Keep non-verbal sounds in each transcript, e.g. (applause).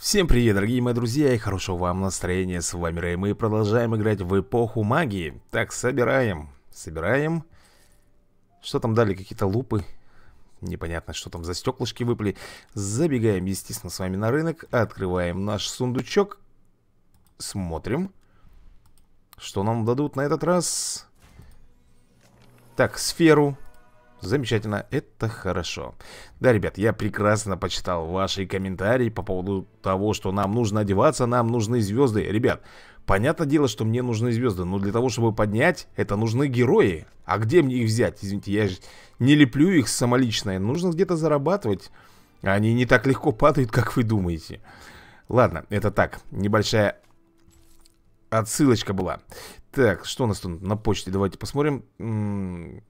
Всем привет, дорогие мои друзья, и хорошего вам настроения. С вами Рэй, мы продолжаем играть в эпоху магии. Так, собираем, собираем. Что там дали, какие-то лупы? Непонятно, что там за стеклышки выпали. Забегаем, естественно, с вами на рынок, открываем наш сундучок. Смотрим, что нам дадут на этот раз. Так, сферу. Замечательно, это хорошо Да, ребят, я прекрасно почитал ваши комментарии по поводу того, что нам нужно одеваться, нам нужны звезды Ребят, понятное дело, что мне нужны звезды, но для того, чтобы поднять, это нужны герои А где мне их взять? Извините, я же не леплю их самолично, нужно где-то зарабатывать Они не так легко падают, как вы думаете Ладно, это так, небольшая отсылочка была Так, что у нас тут на почте? Давайте посмотрим М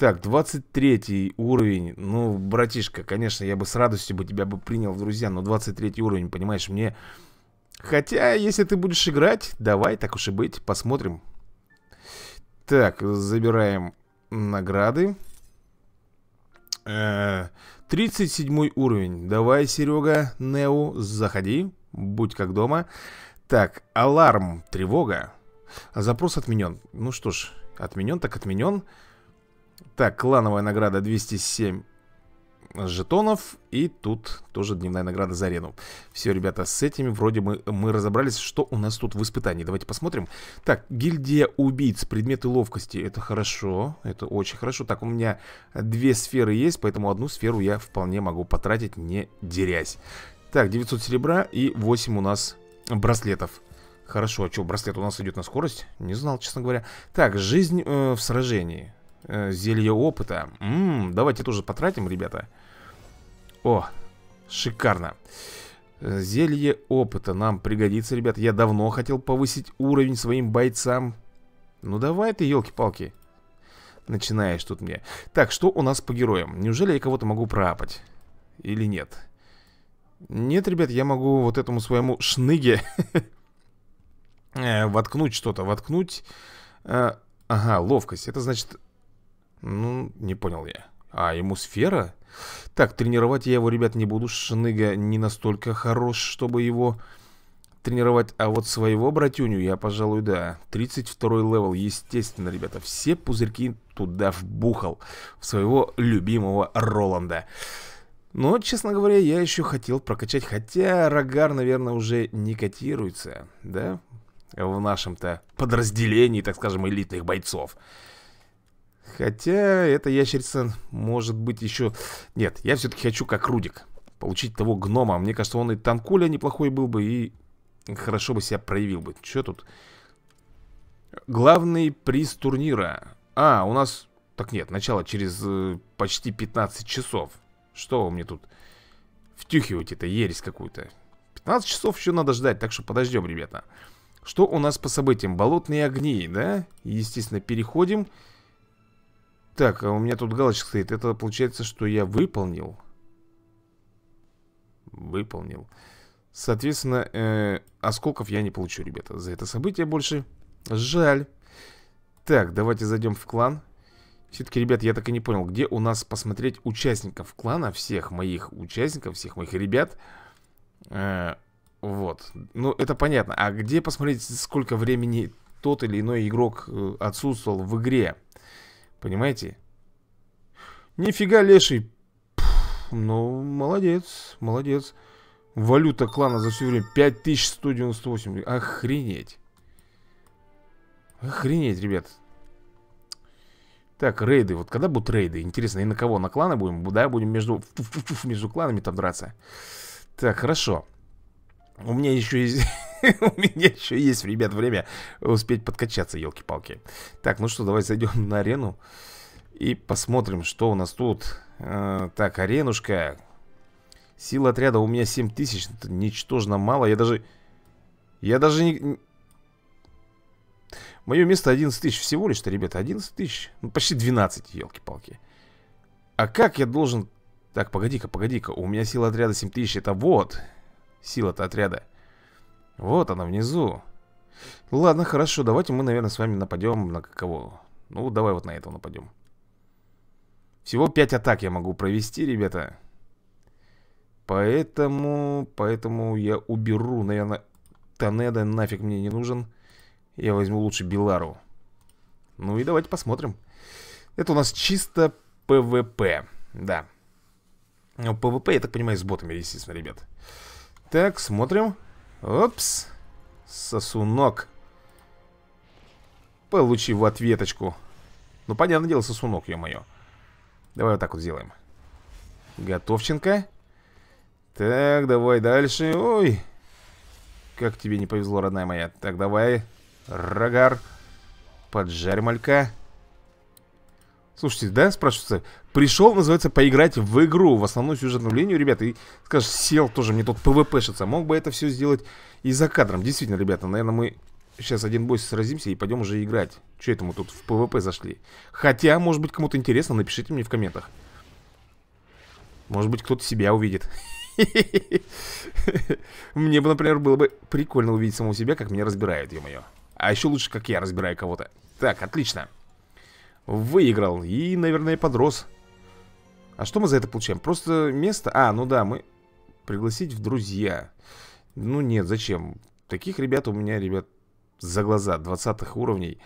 так, 23 уровень. Ну, братишка, конечно, я бы с радостью бы тебя бы принял в друзья, но 23 уровень, понимаешь, мне... Хотя, если ты будешь играть, давай, так уж и быть, посмотрим. Так, забираем награды. 37 э, уровень. Давай, Серега, Нео, заходи. Будь как дома. Так, аларм, тревога. Запрос отменен. Ну что ж, отменен так отменен. Отменен. Так, клановая награда 207 жетонов. И тут тоже дневная награда за арену. Все, ребята, с этими вроде мы, мы разобрались, что у нас тут в испытании. Давайте посмотрим. Так, гильдия убийц, предметы ловкости. Это хорошо, это очень хорошо. Так, у меня две сферы есть, поэтому одну сферу я вполне могу потратить, не дерясь. Так, 900 серебра и 8 у нас браслетов. Хорошо, а что, браслет у нас идет на скорость? Не знал, честно говоря. Так, жизнь э, в сражении. Э, зелье опыта М -м, Давайте тоже потратим, ребята О, шикарно э, Зелье опыта нам пригодится, ребят Я давно хотел повысить уровень своим бойцам Ну давай ты, елки-палки Начинаешь тут мне Так, что у нас по героям? Неужели я кого-то могу проапать? Или нет? Нет, ребят, я могу вот этому своему шныге (laughs) э, Воткнуть что-то Воткнуть Ага, ловкость Это значит ну, не понял я. А ему сфера? Так, тренировать я его, ребят, не буду. Шныга не настолько хорош, чтобы его тренировать. А вот своего братюню я, пожалуй, да. 32 левел, естественно, ребята. Все пузырьки туда вбухал. В своего любимого Роланда. Но, честно говоря, я еще хотел прокачать. Хотя Рогар, наверное, уже не котируется, да? В нашем-то подразделении, так скажем, элитных бойцов. Хотя эта ящерица может быть еще... Нет, я все-таки хочу как Рудик. Получить того гнома. Мне кажется, он и танкуля неплохой был бы, и хорошо бы себя проявил бы. Че тут? Главный приз турнира. А, у нас... Так нет, начало через э, почти 15 часов. Что вы мне тут втюхиваете это ересь какую-то? 15 часов еще надо ждать, так что подождем, ребята. Что у нас по событиям? Болотные огни, да? Естественно, переходим... Так, а у меня тут галочка стоит. Это получается, что я выполнил. Выполнил. Соответственно, э, осколков а я не получу, ребята, за это событие больше. Жаль. Так, давайте зайдем в клан. Все-таки, ребят, я так и не понял, где у нас посмотреть участников клана, всех моих участников, всех моих ребят. Э, вот. Ну, это понятно. А где посмотреть, сколько времени тот или иной игрок э, отсутствовал в игре? Понимаете? Нифига, леший. Пфф, ну, молодец, молодец. Валюта клана за все время 5198. Охренеть. Охренеть, ребят. Так, рейды. Вот когда будут рейды? Интересно, и на кого? На кланы будем? Да, будем между, между кланами там драться. Так, хорошо. У меня еще есть (laughs) У меня еще есть, ребят, время успеть подкачаться, елки-палки. Так, ну что, давай зайдем на арену и посмотрим, что у нас тут. А, так, аренушка. Сила отряда у меня 7000, это ничтожно мало. Я даже... Я даже не... Мое место 11 тысяч всего лишь-то, ребята, 11 тысяч. Ну, почти 12, елки-палки. А как я должен... Так, погоди-ка, погоди-ка, у меня сила отряда 7 тысяч, это вот... Сила-то отряда. Вот она внизу. Ну ладно, хорошо, давайте мы, наверное, с вами нападем на кого? Ну, давай вот на этого нападем. Всего 5 атак я могу провести, ребята. Поэтому, поэтому я уберу, наверное, Танеда нафиг мне не нужен. Я возьму лучше Белару. Ну и давайте посмотрим. Это у нас чисто ПВП, да. ПВП, ну, я так понимаю, с ботами, естественно, ребят. Так, смотрим. Опс. Сосунок. Получи в ответочку. Ну, понятное дело, сосунок, ё-моё. Давай вот так вот сделаем. Готовченко. Так, давай дальше. Ой. Как тебе не повезло, родная моя. Так, давай. Рогар. Поджарь малька. Слушайте, да, спрашивается, пришел, называется, поиграть в игру, в основную сюжетную линию, ребята, и скажешь, сел тоже, мне тут ПВПшится, мог бы это все сделать и за кадром. Действительно, ребята, наверное, мы сейчас один бой сразимся и пойдем уже играть. Че это мы тут в ПВП зашли? Хотя, может быть, кому-то интересно, напишите мне в комментах. Может быть, кто-то себя увидит. (laughs) Мне бы, например, было бы прикольно увидеть самого себя, как меня разбирают, ё-моё. А еще лучше, как я разбираю кого-то. Так, отлично. Выиграл. И, наверное, подрос. А что мы за это получаем? Просто место... А, ну да, мы... Пригласить в друзья. Ну нет, зачем? Таких ребят у меня, ребят, за глаза 20 уровней.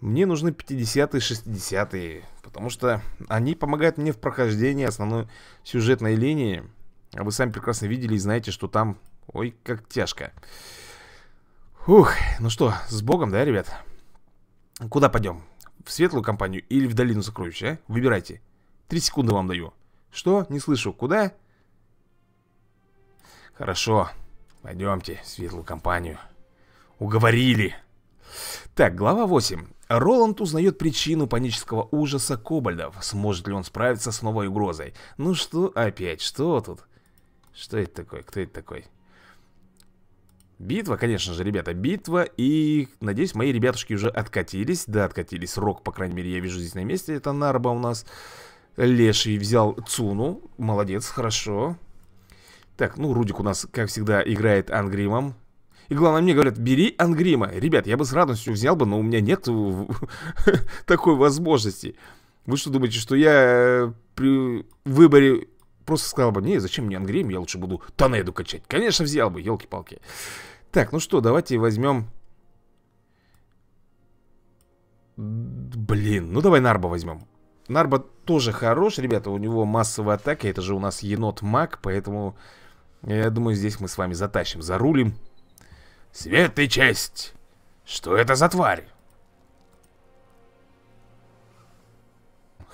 Мне нужны 50-е, 60-е. Потому что они помогают мне в прохождении основной сюжетной линии. А вы сами прекрасно видели и знаете, что там... Ой, как тяжко. Ух, ну что, с богом, да, ребят? Куда пойдем? в светлую компанию или в долину сокровищ, а? Выбирайте. Три секунды вам даю. Что? Не слышу. Куда? Хорошо. Пойдемте в светлую компанию. Уговорили. Так, глава 8. Роланд узнает причину панического ужаса кобальдов. Сможет ли он справиться с новой угрозой? Ну что опять? Что тут? Что это такое? Кто это такой? Битва, конечно же, ребята, битва И, надеюсь, мои ребятушки уже откатились Да, откатились, Рок, по крайней мере, я вижу здесь на месте Это Нарба у нас Леший взял Цуну Молодец, хорошо Так, ну, Рудик у нас, как всегда, играет Ангримом и главное, мне говорят, бери Ангрима. Ребят, я бы с радостью взял бы, но у меня нет (laughs) такой возможности. Вы что думаете, что я э, при выборе просто сказал бы, не, зачем мне ангрим, я лучше буду Тонеду качать. Конечно, взял бы, елки-палки. Так, ну что, давайте возьмем... Блин, ну давай Нарба возьмем. Нарба тоже хорош, ребята, у него массовая атака, это же у нас енот-маг, поэтому э, я думаю, здесь мы с вами затащим, зарулим. Свет и честь! Что это за тварь?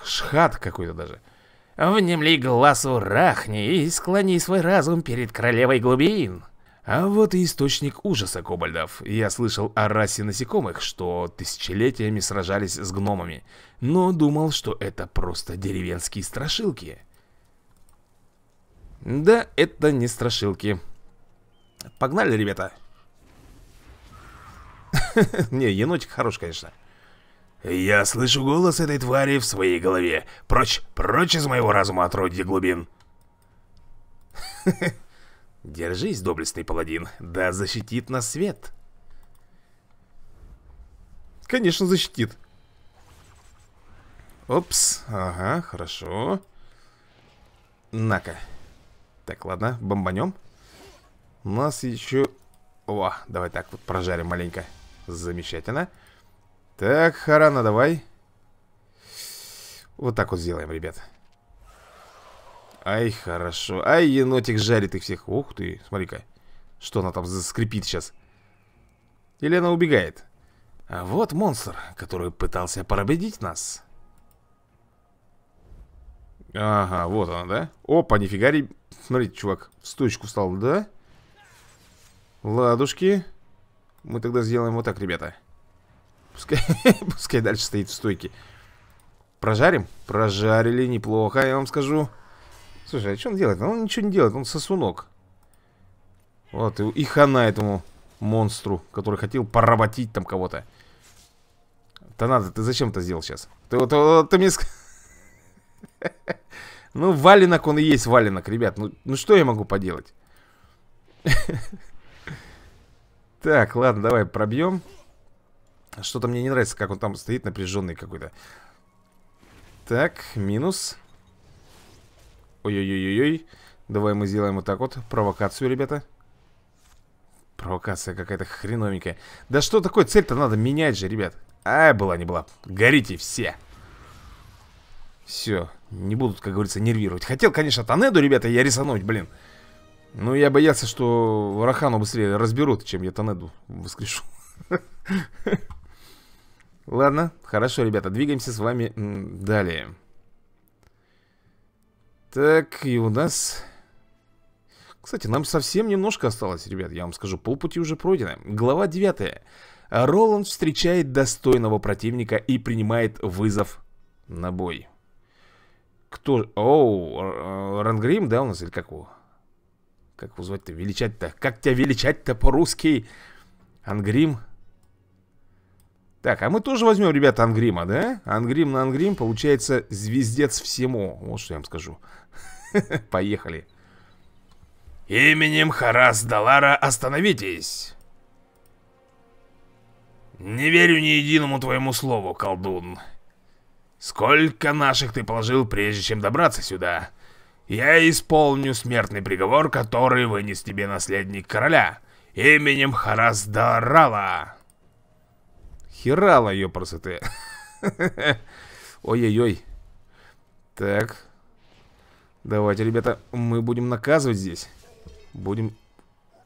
Шхат какой-то даже. Внемли глазу Рахни и склони свой разум перед королевой глубин. А вот и источник ужаса кобальдов. Я слышал о расе насекомых, что тысячелетиями сражались с гномами, но думал, что это просто деревенские страшилки. Да, это не страшилки. Погнали, ребята. (laughs) Не, енотик хорош, конечно. Я слышу голос этой твари в своей голове. Прочь, прочь из моего разума отродье глубин. (laughs) Держись, доблестный паладин, да защитит нас свет. Конечно, защитит. Опс, ага, хорошо. На-ка. Так, ладно, бомбанем. У нас еще... О, давай так вот прожарим маленько. Замечательно. Замечательно. Так, Харана, давай. Вот так вот сделаем, ребят. Ай, хорошо. Ай, енотик жарит их всех. Ух ты, смотри-ка. Что она там заскрипит сейчас? Или она убегает? А вот монстр, который пытался порабедить нас. Ага, вот она, да? Опа, нифига, реб... смотрите, чувак, в стойчку встал, да? Ладушки. Мы тогда сделаем вот так, ребята. Ребята. Пускай, (laughs) пускай дальше стоит в стойке. Прожарим? Прожарили, неплохо, я вам скажу. Слушай, а что он делает? Он ничего не делает, он сосунок. Вот, и, и хана этому монстру, который хотел поработить там кого-то. Да надо, ты зачем это сделал сейчас? Ты, ты, ты, ты мне... (laughs) Ну, валенок он и есть валенок, ребят. Ну, ну что я могу поделать? (laughs) Так, ладно, давай пробьем. Что-то мне не нравится, как он там стоит напряженный какой-то Так, минус Ой-ой-ой-ой ой Давай мы сделаем вот так вот Провокацию, ребята Провокация какая-то хреновенькая Да что такое цель-то надо менять же, ребят А была не была Горите все Все, не будут, как говорится, нервировать Хотел, конечно, танеду, ребята, я рисануть, блин но я боялся, что Рахану быстрее разберут, чем я танеду. воскрешу. (laughs) Ладно, хорошо, ребята, двигаемся с вами далее. Так, и у нас... Кстати, нам совсем немножко осталось, ребят, я вам скажу, полпути уже пройдено. Глава 9. Роланд встречает достойного противника и принимает вызов на бой. Кто... Оу, э, Рангрим, да, у нас, или как его? Как его звать-то? Величать-то? Как тебя величать-то по-русски? Ангрим? Так, а мы тоже возьмем, ребята, ангрима, да? Ангрим на ангрим, получается, звездец всему. Вот что я вам скажу. (laughs) Поехали. Именем Харас Далара остановитесь. Не верю ни единому твоему слову, колдун. Сколько наших ты положил, прежде чем добраться сюда? Я исполню смертный приговор, который вынес тебе наследник короля. Именем Харас Дарала. Херала ее красоты. Ой-ой-ой. Так. Давайте, ребята, мы будем наказывать здесь. Будем...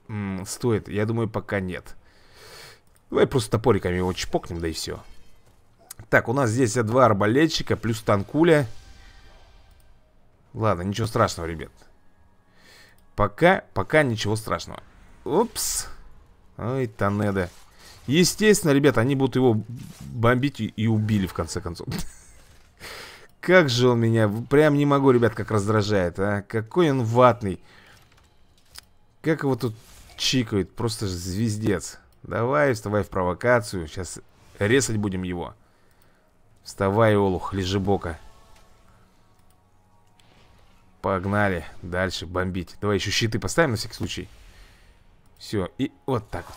М -м, стоит, я думаю, пока нет. Давай просто топориками его чпокнем, да и все. Так, у нас здесь два арбалетчика, плюс танкуля. Ладно, ничего страшного, ребят. Пока, пока ничего страшного. Упс. Ой, Танеда. Естественно, ребята, они будут его бомбить и убили в конце концов Как же он меня, прям не могу, ребят, как раздражает, а Какой он ватный Как его тут чикают, просто же звездец Давай, вставай в провокацию, сейчас резать будем его Вставай, Олух, лежебока Погнали, дальше бомбить Давай еще щиты поставим на всякий случай Все, и вот так вот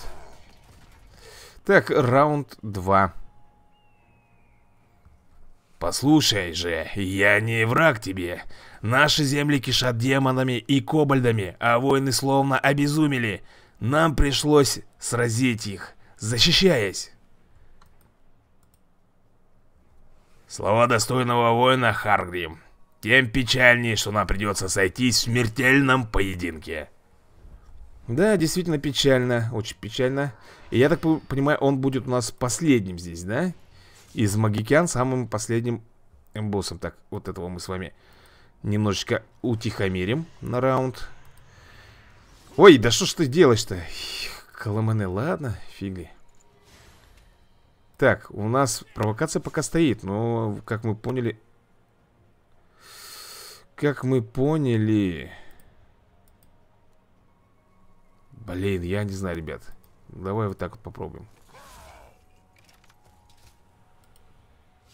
так, раунд 2. «Послушай же, я не враг тебе. Наши земли кишат демонами и кобальдами, а воины словно обезумели. Нам пришлось сразить их, защищаясь». Слова достойного воина Харгрим. Тем печальнее, что нам придется сойтись в смертельном поединке. Да, действительно печально, очень печально. И я так понимаю, он будет у нас последним здесь, да? Из Магикян самым последним боссом. Так, вот этого мы с вами немножечко утихомирим на раунд. Ой, да что ж ты делаешь-то? Коломане, ладно, фиги. Так, у нас провокация пока стоит, но, как мы поняли... Как мы поняли... Блин, я не знаю, ребят. Давай вот так вот попробуем.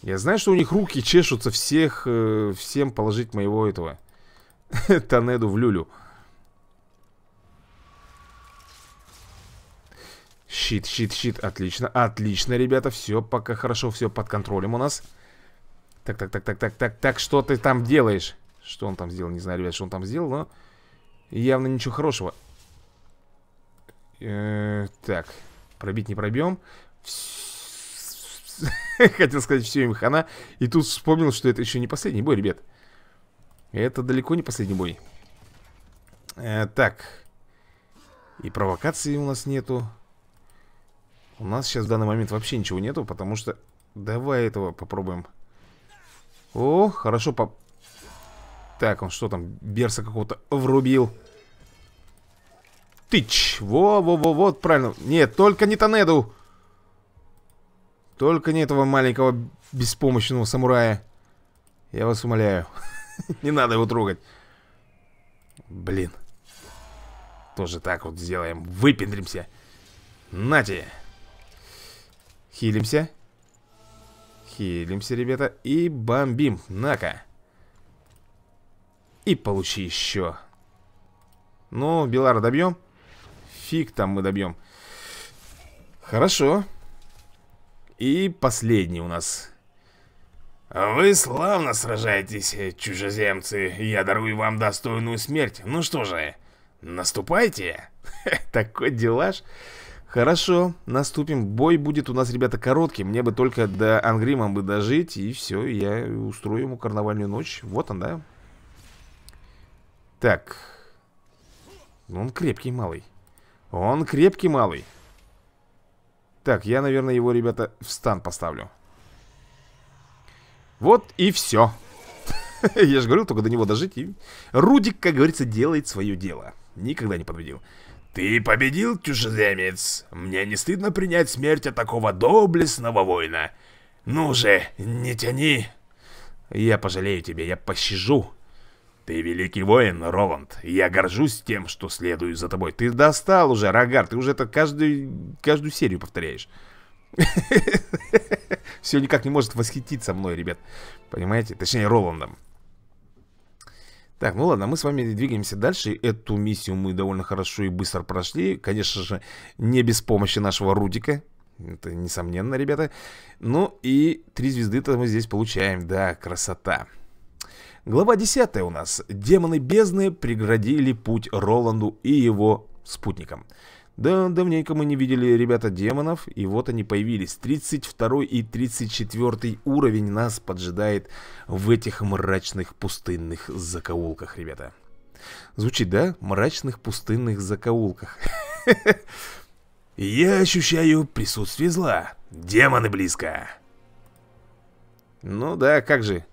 Я знаю, что у них руки чешутся всех, э, всем положить моего этого (laughs) Тонеду в люлю. Щит, щит, щит, отлично, отлично, ребята, все, пока хорошо, все под контролем у нас. Так, так, так, так, так, так, так, что ты там делаешь? Что он там сделал, не знаю, ребят, что он там сделал, но явно ничего хорошего. Э, так, пробить не пробьем. (laughs) Хотел сказать, все им хана. И тут вспомнил, что это еще не последний бой, ребят. Это далеко не последний бой. Э, так. И провокации у нас нету. У нас сейчас в данный момент вообще ничего нету, потому что... Давай этого попробуем. О, хорошо по... Так, он что там, берса какого-то врубил. Тыч. Во-во-во, вот правильно. Нет, только не Тонеду. Только не этого маленького беспомощного самурая. Я вас умоляю. (laughs) Не надо его трогать. Блин. Тоже так вот сделаем. Выпендримся. Нате. Хилимся. Хилимся, ребята. И бомбим. На-ка. И получи еще. Ну, Белара добьем. Фиг там мы добьем. Хорошо. И последний у нас. Вы славно сражаетесь, чужеземцы. Я дарую вам достойную смерть. Ну что же, наступайте. (laughs) Такой делаж. Хорошо, наступим. Бой будет у нас, ребята, короткий. Мне бы только до Ангрима бы дожить, и все, я устрою ему карнавальную ночь. Вот он, да? Так. Ну, он крепкий, малый. Он крепкий малый. Так, я, наверное, его, ребята, в стан поставлю. Вот и все. (laughs) Я же говорил, только до него дожить. И... Рудик, как говорится, делает свое дело. Никогда не победил. Ты победил, тюжеземец. Мне не стыдно принять смерть от такого доблестного воина. Ну же, не тяни. Я пожалею тебе, я пощажу. Ты великий воин, Роланд. Я горжусь тем, что следую за тобой. Ты достал уже, Рогар, ты уже это каждую, каждую серию повторяешь. (laughs) Все никак не может восхититься мной, ребят. Понимаете? Точнее, Роландом. Так, ну ладно, мы с вами двигаемся дальше. Эту миссию мы довольно хорошо и быстро прошли. Конечно же, не без помощи нашего Рудика. Это несомненно, ребята. Ну и три звезды-то мы здесь получаем. Да, красота. Красота. Глава 10 у нас. Демоны бездны преградили путь Роланду и его спутникам. Да, давненько мы не видели ребята демонов, и вот они появились. 32 и 34 уровень нас поджидает в этих мрачных пустынных закоулках, ребята. Звучит, да? Мрачных пустынных закоулках. Я ощущаю присутствие зла. Демоны близко. Ну да, как же.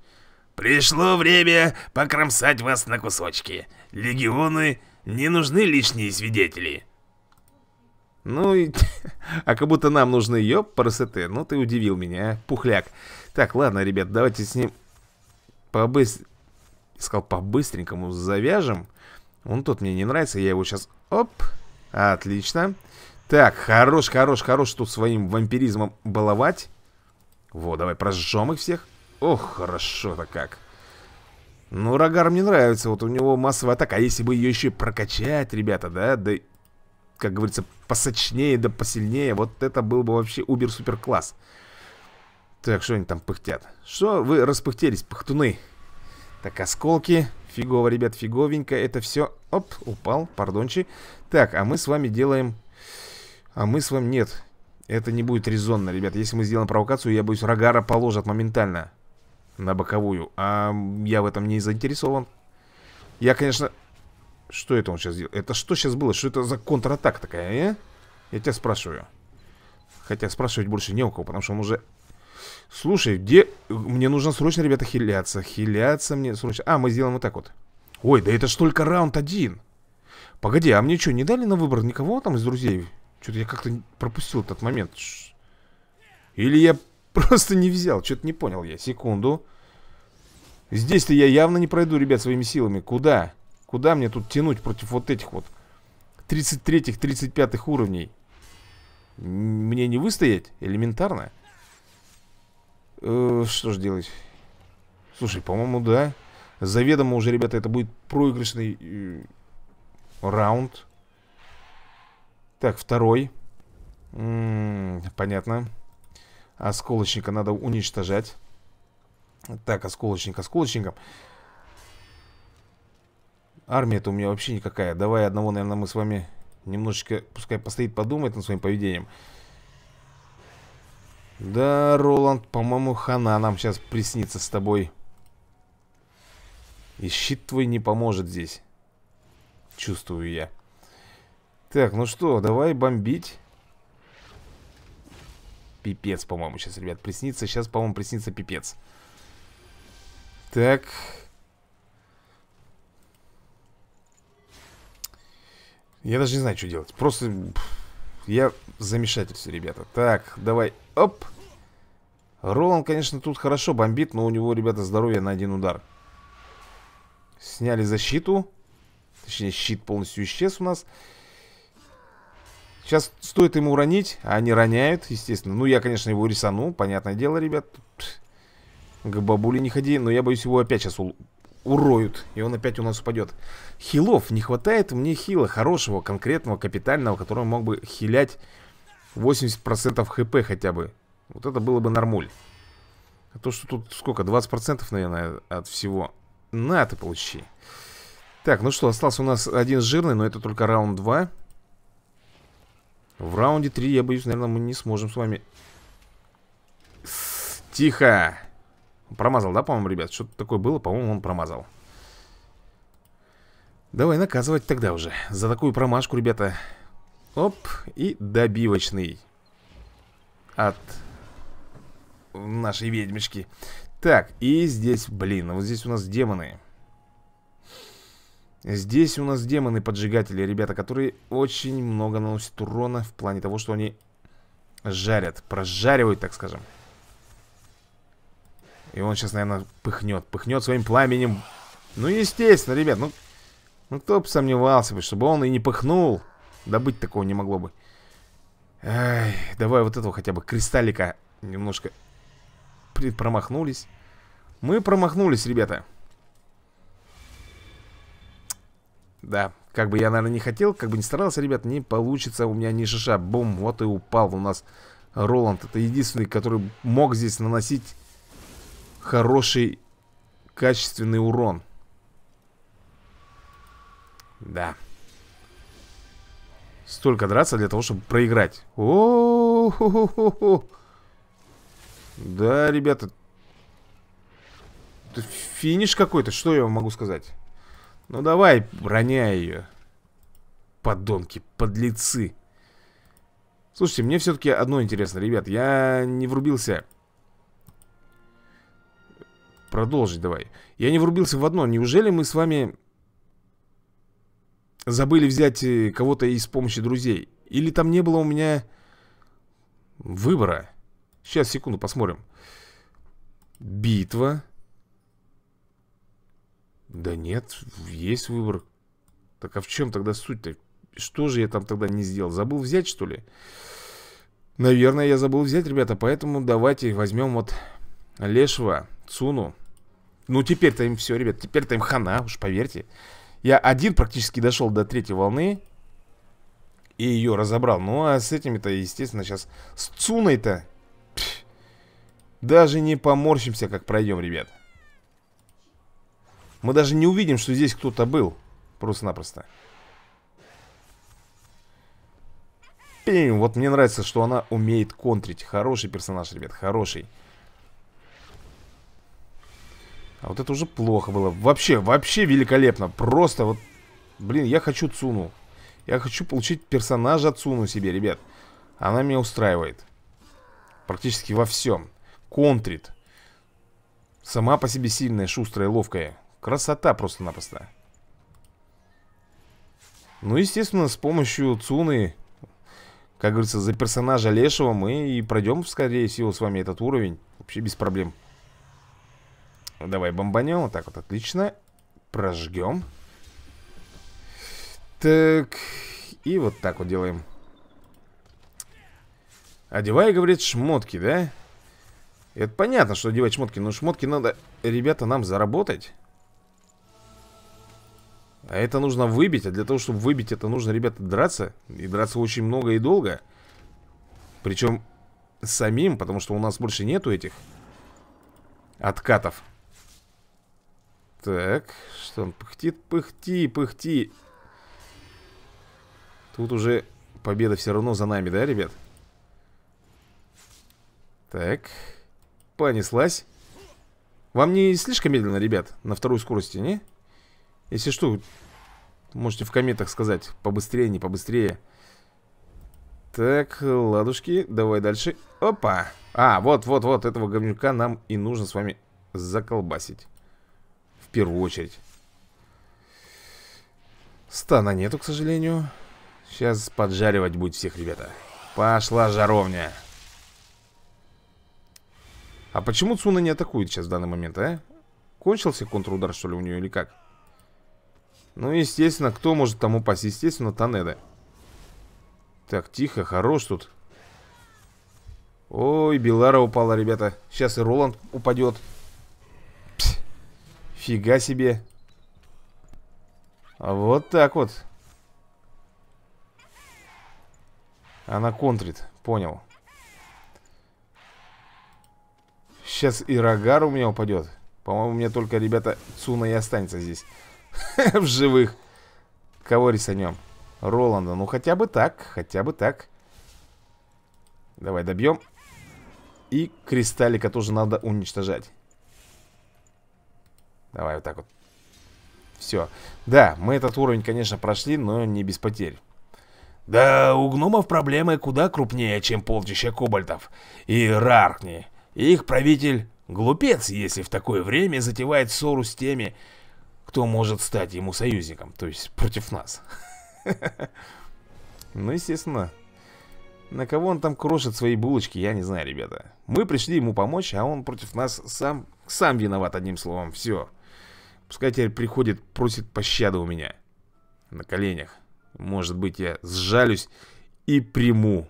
Пришло время покромсать вас на кусочки. Легионы не нужны лишние свидетели. Ну и... (laughs) А как будто нам нужны, ёп, парасете. Ну ты удивил меня, а, пухляк. Так, ладно, ребят, давайте с ним побыстр... Сказал, по-быстренькому завяжем. Он тут мне не нравится, я его сейчас... Оп, отлично. Так, хорош, хорош, хорош тут своим вампиризмом баловать. Вот, давай прожжем их всех. Ох, хорошо-то как. Ну, Рогар мне нравится, вот у него массовая атака. А если бы ее еще и прокачать, ребята, да, да, как говорится, посочнее да посильнее, вот это был бы вообще убер-супер класс. Так, что они там пыхтят? Что вы распыхтелись, пыхтуны? Так, осколки. Фигово, ребят, фиговенько. Это все... Оп, упал, пардончи. Так, а мы с вами делаем... А мы с вами... Нет, это не будет резонно, ребят. Если мы сделаем провокацию, я боюсь, Рогара положат моментально на боковую А я в этом не заинтересован Я, конечно... Что это он сейчас делал? Это что сейчас было? Что это за контратака такая, а? Я тебя спрашиваю Хотя спрашивать больше не у кого, потому что он уже... Слушай, где... Мне нужно срочно, ребята, хиляться Хиляться мне срочно А, мы сделаем вот так вот Ой, да это ж только раунд один Погоди, а мне что, не дали на выбор никого там из друзей? Что-то я как-то пропустил этот момент Или я (laughs) просто не взял, что-то не понял я Секунду Здесь-то я явно не пройду, ребят, своими силами. Куда? Куда мне тут тянуть против вот этих вот 33-х, 35-х уровней? Мне не выстоять? Элементарно. Э, что же делать? Слушай, по-моему, да. Заведомо уже, ребята, это будет проигрышный э, раунд. Так, второй. М -м, понятно. Осколочника надо уничтожать. Так, осколочник осколочником. Армия-то у меня вообще никакая. Давай одного, наверное, мы с вами немножечко, пускай постоит, подумает над своим поведением. Да, Роланд, по-моему, хана нам сейчас приснится с тобой. И щит твой не поможет здесь. Чувствую я. Так, ну что, давай бомбить. Пипец, по-моему, сейчас, ребят, приснится. Сейчас, по-моему, приснится пипец. Пипец. Так. Я даже не знаю, что делать. Просто я замешательство, ребята. Так, давай. Оп. Ролан, конечно, тут хорошо бомбит, но у него, ребята, здоровье на один удар. Сняли защиту. Точнее, щит полностью исчез у нас. Сейчас стоит ему уронить, а они роняют, естественно. Ну, я, конечно, его рисану, понятное дело, ребят. К бабуле не ходи, но я боюсь, его опять сейчас у... уроют, и он опять у нас упадет. Хилов. Не хватает мне хила хорошего, конкретного, капитального, который мог бы хилять 80% хп хотя бы. Вот это было бы нормуль. А то, что тут сколько? 20% наверное от всего. На ты получи. Так, ну что, остался у нас один жирный, но это только раунд 2. В раунде 3, я боюсь, наверное, мы не сможем с вами... Тихо! Промазал, да, по-моему, ребят? Что-то такое было, по-моему, он промазал. Давай наказывать тогда уже. За такую промашку, ребята. Оп, и добивочный. От нашей ведьмочки. Так, и здесь, блин, вот здесь у нас демоны. Здесь у нас демоны-поджигатели, ребята, которые очень много наносят урона в плане того, что они жарят, прожаривают, так скажем. И он сейчас, наверное, пыхнет. Пыхнет своим пламенем. Ну, естественно, ребят. Ну, ну кто бы сомневался бы, чтобы он и не пыхнул. Добыть такого не могло бы. Ай, давай вот этого хотя бы кристаллика немножко промахнулись. Мы промахнулись, ребята. Да, как бы я, наверное, не хотел, как бы не старался, ребят, не получится у меня ни шиша. Бум, вот и упал у нас Роланд. Это единственный, который мог здесь наносить хороший, качественный урон. Да. Столько драться для того, чтобы проиграть. о хо хо хо хо Да, ребята. Это финиш какой-то, что я вам могу сказать? Ну давай, роняй ее. Подонки, подлецы. Слушайте, мне все-таки одно интересно, ребят. Я не врубился Продолжить, давай. Я не врубился в одно. Неужели мы с вами забыли взять э, кого-то из помощи друзей? Или там не было у меня выбора? Сейчас, секунду, посмотрим. Битва. Да нет, есть выбор. Так а в чем тогда суть-то? Что же я там тогда не сделал? Забыл взять, что ли? Наверное, я забыл взять, ребята. Поэтому давайте возьмем вот Лешего, Цуну. Ну, теперь-то им все, ребят, теперь-то им хана, уж поверьте. Я один практически дошел до третьей волны и ее разобрал. Ну, а с этими-то, естественно, сейчас с Цуной-то даже не поморщимся, как пройдем, ребят. Мы даже не увидим, что здесь кто-то был. Просто-напросто. Пим, вот мне нравится, что она умеет контрить. Хороший персонаж, ребят, хороший. А вот это уже плохо было. Вообще, вообще великолепно. Просто вот... Блин, я хочу Цуну. Я хочу получить персонажа Цуну себе, ребят. Она меня устраивает. Практически во всем. Контрит. Сама по себе сильная, шустрая, ловкая. Красота просто-напросто. Ну, естественно, с помощью Цуны, как говорится, за персонажа Лешего мы и пройдем, скорее всего, с вами этот уровень. Вообще без проблем. Давай бомбанем, вот так вот, отлично Прожгем Так, и вот так вот делаем Одевай, говорит, шмотки, да? Это понятно, что одевать шмотки Но шмотки надо, ребята, нам заработать а это нужно выбить, а для того, чтобы выбить это нужно, ребята, драться И драться очень много и долго Причем самим, потому что у нас больше нету этих откатов так, что он пыхтит? Пыхти, пыхти. Тут уже победа все равно за нами, да, ребят? Так, понеслась. Вам не слишком медленно, ребят, на второй скорости, не? Если что, можете в комментах сказать, побыстрее, не побыстрее. Так, ладушки, давай дальше. Опа! А, вот, вот, вот, этого говнюка нам и нужно с вами заколбасить первую очередь. Стана нету, к сожалению. Сейчас поджаривать будет всех, ребята. Пошла жаровня. А почему Цуна не атакует сейчас в данный момент, а? Кончился контрудар, что ли, у нее или как? Ну, естественно, кто может там упасть? Естественно, Танеда. Так, тихо, хорош тут. Ой, Белара упала, ребята. Сейчас и Роланд упадет. Фига себе. А вот так вот. Она контрит, понял. Сейчас и рогар у меня упадет. По-моему, у меня только, ребята, Цуна и останется здесь. (laughs) В живых. Кого рисанем? Роланда. Ну, хотя бы так, хотя бы так. Давай добьем. И кристаллика тоже надо уничтожать. Давай вот так вот. Все. Да, мы этот уровень, конечно, прошли, но не без потерь. Да, у гномов проблемы куда крупнее, чем полчища кобальтов. И раркни. Их правитель глупец, если в такое время затевает ссору с теми, кто может стать ему союзником, то есть против нас. (laughs) Ну, естественно. На кого он там крошит свои булочки, я не знаю, ребята. Мы пришли ему помочь, а он против нас сам, сам виноват, одним словом, все. Все. Пускай теперь приходит, просит пощады у меня. На коленях. Может быть, я сжалюсь и приму.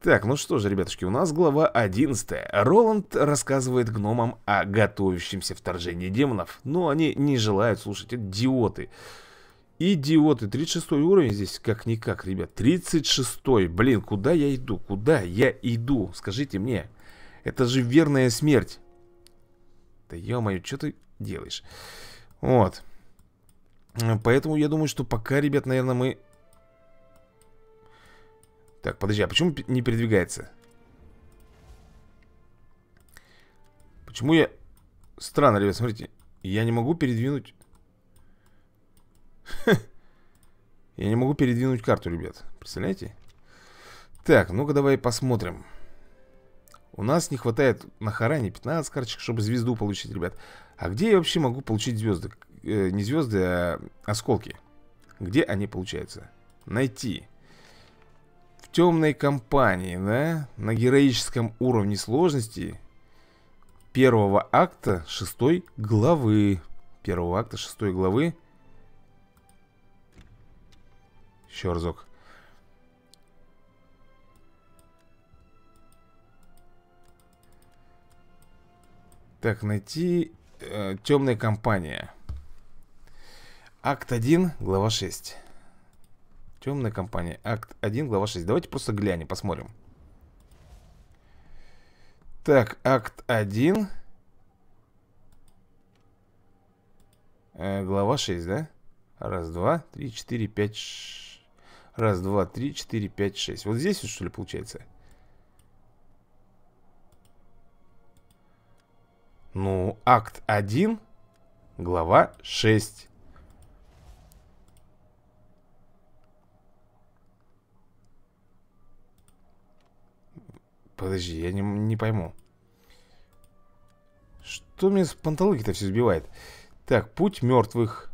Так, ну что же, ребятушки, у нас глава 11. Роланд рассказывает гномам о готовящемся вторжении демонов. Но они не желают слушать, идиоты. Идиоты, 36 уровень здесь как-никак, ребят 36, блин, куда я иду? Куда я иду? Скажите мне Это же верная смерть Да ё-моё, что ты делаешь. Вот. Э, поэтому я думаю, что пока, ребят, наверное, мы... Так, подожди, а почему не передвигается? Почему я... Странно, ребят, смотрите. Я не могу передвинуть... (laughs) Я не могу передвинуть карту, ребят. Представляете? Так, ну-ка давай посмотрим. Посмотрим. У нас не хватает на Харане 15 карточек, чтобы звезду получить, ребят. А где я вообще могу получить звезды? Э, не звезды, а осколки. Где они получаются? Найти. В темной компании, да? На героическом уровне сложности первого акта шестой главы. Первого акта шестой главы. Еще разок. Так, найти э, темная компания. Акт 1, глава 6. Темная компания. Акт 1, глава 6. Давайте просто глянем, посмотрим. Так, акт 1. Э, глава 6, да? Раз, два, три, четыре, пять... Ш... Раз, два, три, четыре, пять, шесть. Вот здесь, вот, что ли, получается? Ну, акт 1, глава 6. Подожди, я не, не пойму. Что мне с панталыки-то все сбивает? Так, путь мертвых.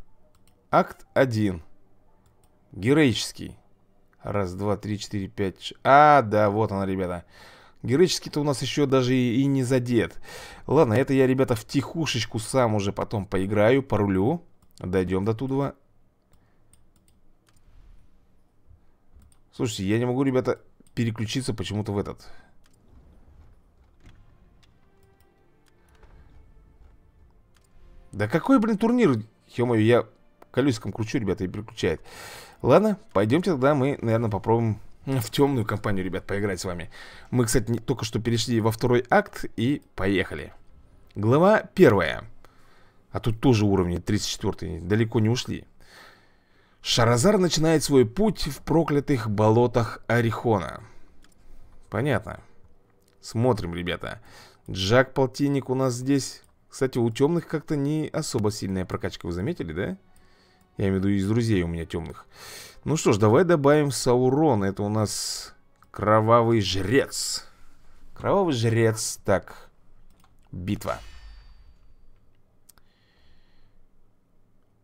Акт 1. Героический. Раз, два, три, четыре, пять. А, да, вот она, Ребята. Героически-то у нас еще даже и, и не задет. Ладно, это я, ребята, в тихушечку сам уже потом поиграю, порулю. Дойдем до туда. Слушайте, я не могу, ребята, переключиться почему-то в этот. Да какой, блин, турнир? ё я колесиком кручу, ребята, и переключает. Ладно, пойдемте тогда мы, наверное, попробуем (laughs) в темную компанию, ребят, поиграть с вами. Мы, кстати, не, только что перешли во второй акт и поехали. Глава первая. А тут тоже уровни 34 далеко не ушли. Шаразар начинает свой путь в проклятых болотах Орихона. Понятно. Смотрим, ребята. Джак-полтинник у нас здесь. Кстати, у темных как-то не особо сильная прокачка, вы заметили, да? Я имею в виду из друзей у меня темных. Ну что ж, давай добавим Саурон. Это у нас кровавый жрец. Кровавый жрец. Так, битва.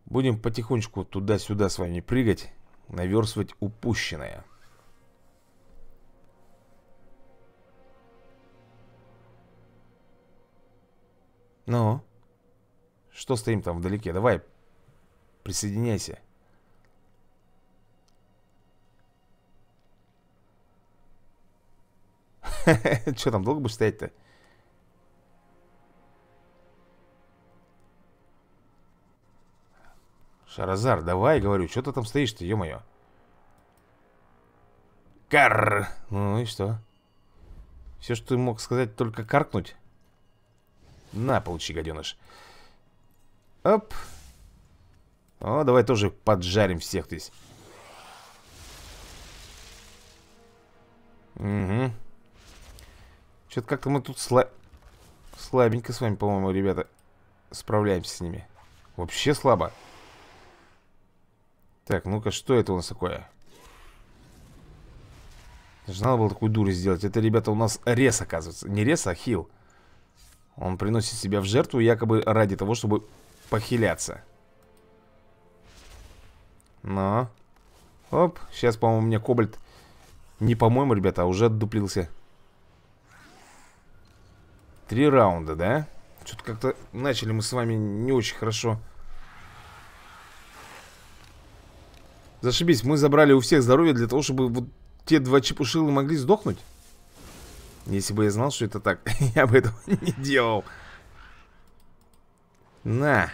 Будем потихонечку туда-сюда с вами прыгать, наверстывать упущенное. Ну, что стоим там вдалеке? Давай, Присоединяйся. (laughs) Че там, долго будешь стоять-то? Шаразар, давай, говорю, что ты там стоишь-то, ё-моё. Карр! Ну, ну и что? Все, что ты мог сказать, только каркнуть? На, получи, гаденыш. Оп. О, а, давай тоже поджарим всех здесь. Угу. Что-то как-то мы тут сла... слабенько с вами, по-моему, ребята, справляемся с ними. Вообще слабо. Так, ну-ка, что это у нас такое? Даже надо было такую дуру сделать. Это, ребята, у нас рез, оказывается. Не рез, а хил. Он приносит себя в жертву якобы ради того, чтобы похиляться. Но. Оп, сейчас, по-моему, мне кобальт Не по-моему, ребята, а уже отдуплился Три раунда, да? Что-то как-то начали мы с вами не очень хорошо Зашибись, мы забрали у всех здоровье для того, чтобы вот те два чепушилы могли сдохнуть Если бы я знал, что это так, (laughs) я бы этого не делал На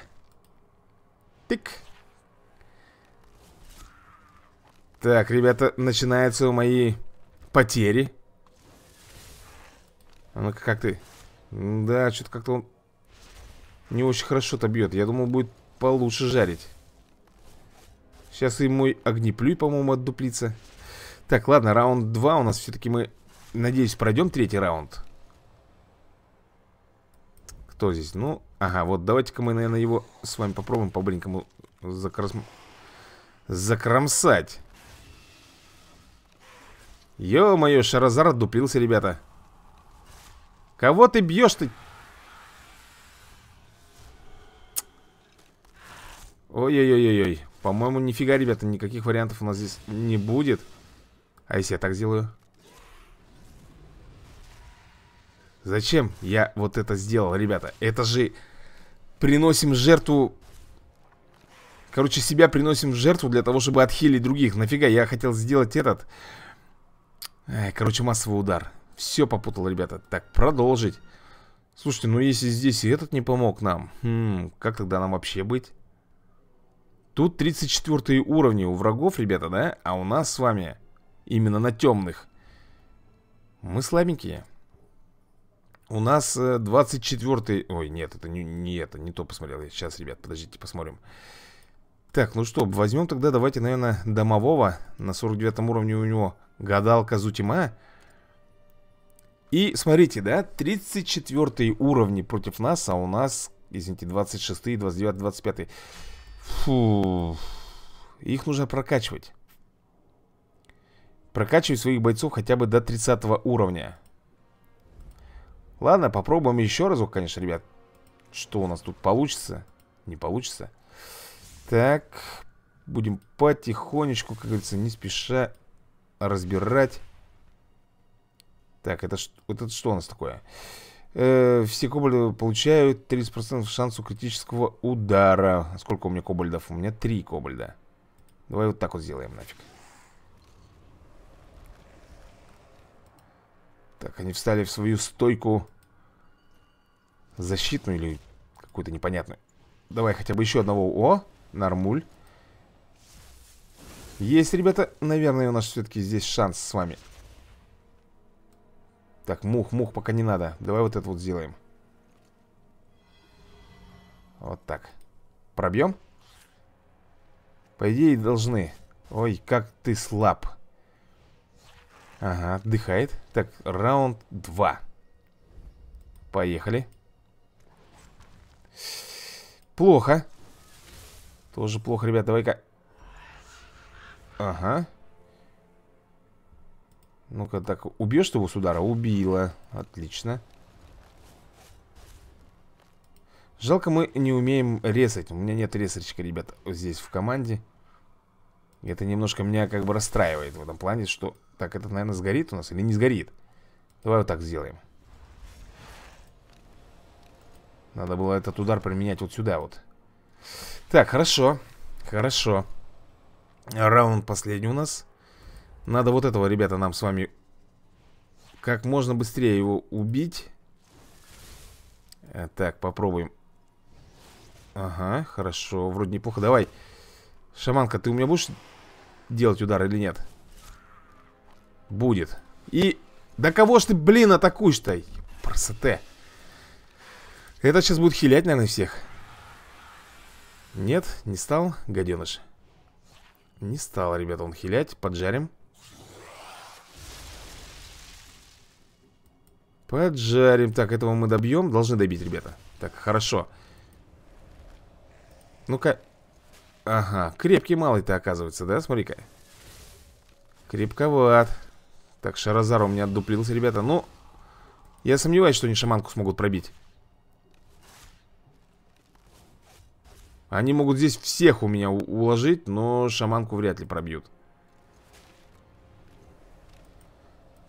Тык Так, ребята, начинаются мои потери. А ну-ка, как ты? Да, что-то как-то он не очень хорошо-то бьет. Я думал, будет получше жарить. Сейчас и мой огнеплюй, по-моему, отдуплится. Так, ладно, раунд 2 у нас все-таки мы, надеюсь, пройдем третий раунд. Кто здесь? Ну, ага, вот давайте-ка мы, наверное, его с вами попробуем по-быренькому закрасм... закромсать. Ё-моё, Шаразар дупился, ребята. Кого ты бьешь ты? Ой-ой-ой-ой. По-моему, нифига, ребята, никаких вариантов у нас здесь не будет. А если я так сделаю? Зачем я вот это сделал, ребята? Это же приносим жертву... Короче, себя приносим в жертву для того, чтобы отхилить других. Нафига я хотел сделать этот... Короче, массовый удар. Все попутал, ребята. Так, продолжить. Слушайте, ну если здесь и этот не помог нам, хм, как тогда нам вообще быть? Тут 34 уровни у врагов, ребята, да? А у нас с вами именно на темных. Мы слабенькие. У нас 24 э, Ой, нет, это не, не это, не то посмотрел я. Сейчас, ребят, подождите, посмотрим. Так, ну что, возьмем тогда, давайте, наверное, домового. На 49 уровне у него Гадалка Зутима. И смотрите, да, 34 уровни против нас, а у нас, извините, 26, 29, 25. Фу. Их нужно прокачивать. Прокачивать своих бойцов хотя бы до 30 уровня. Ладно, попробуем еще разок, конечно, ребят. Что у нас тут получится? Не получится. Так, будем потихонечку, как говорится, не спеша разбирать. Так, это, это что у нас такое? Э, все кобальды получают 30% шансу критического удара. Сколько у меня кобальдов? У меня 3 кобальда. Давай вот так вот сделаем нафиг. Так, они встали в свою стойку защитную или какую-то непонятную. Давай хотя бы еще одного. О, нормуль. Есть, ребята, наверное, у нас все-таки здесь шанс с вами Так, мух, мух пока не надо Давай вот это вот сделаем Вот так Пробьем? По идее, должны Ой, как ты слаб Ага, отдыхает Так, раунд 2 Поехали Плохо Тоже плохо, ребят, давай-ка Ага. Ну-ка, так, убьешь его с удара? Убила. Отлично. Жалко, мы не умеем резать. У меня нет резочка, ребят, здесь в команде. это немножко меня как бы расстраивает в этом плане, что... Так, это, наверное, сгорит у нас или не сгорит? Давай вот так сделаем. Надо было этот удар применять вот сюда вот. Так, хорошо. Хорошо. Раунд последний у нас. Надо вот этого, ребята, нам с вами как можно быстрее его убить. Э, так, попробуем. Ага, хорошо, вроде неплохо. Давай. Шаманка, ты у меня будешь делать удар или нет? Будет. И... Да кого ж ты, блин, атакуешь-то? Красоте. Это сейчас будет хилять, наверное, всех. Нет, не стал, гаденыш. Не стало, ребята, он хилять. Поджарим. Поджарим. Так, этого мы добьем. Должны добить, ребята. Так, хорошо. Ну-ка. Ага, крепкий малый-то оказывается, да? Смотри-ка. Крепковат. Так, Шаразар у меня отдуплился, ребята. Ну, я сомневаюсь, что они шаманку смогут пробить. Они могут здесь всех у меня уложить, но шаманку вряд ли пробьют.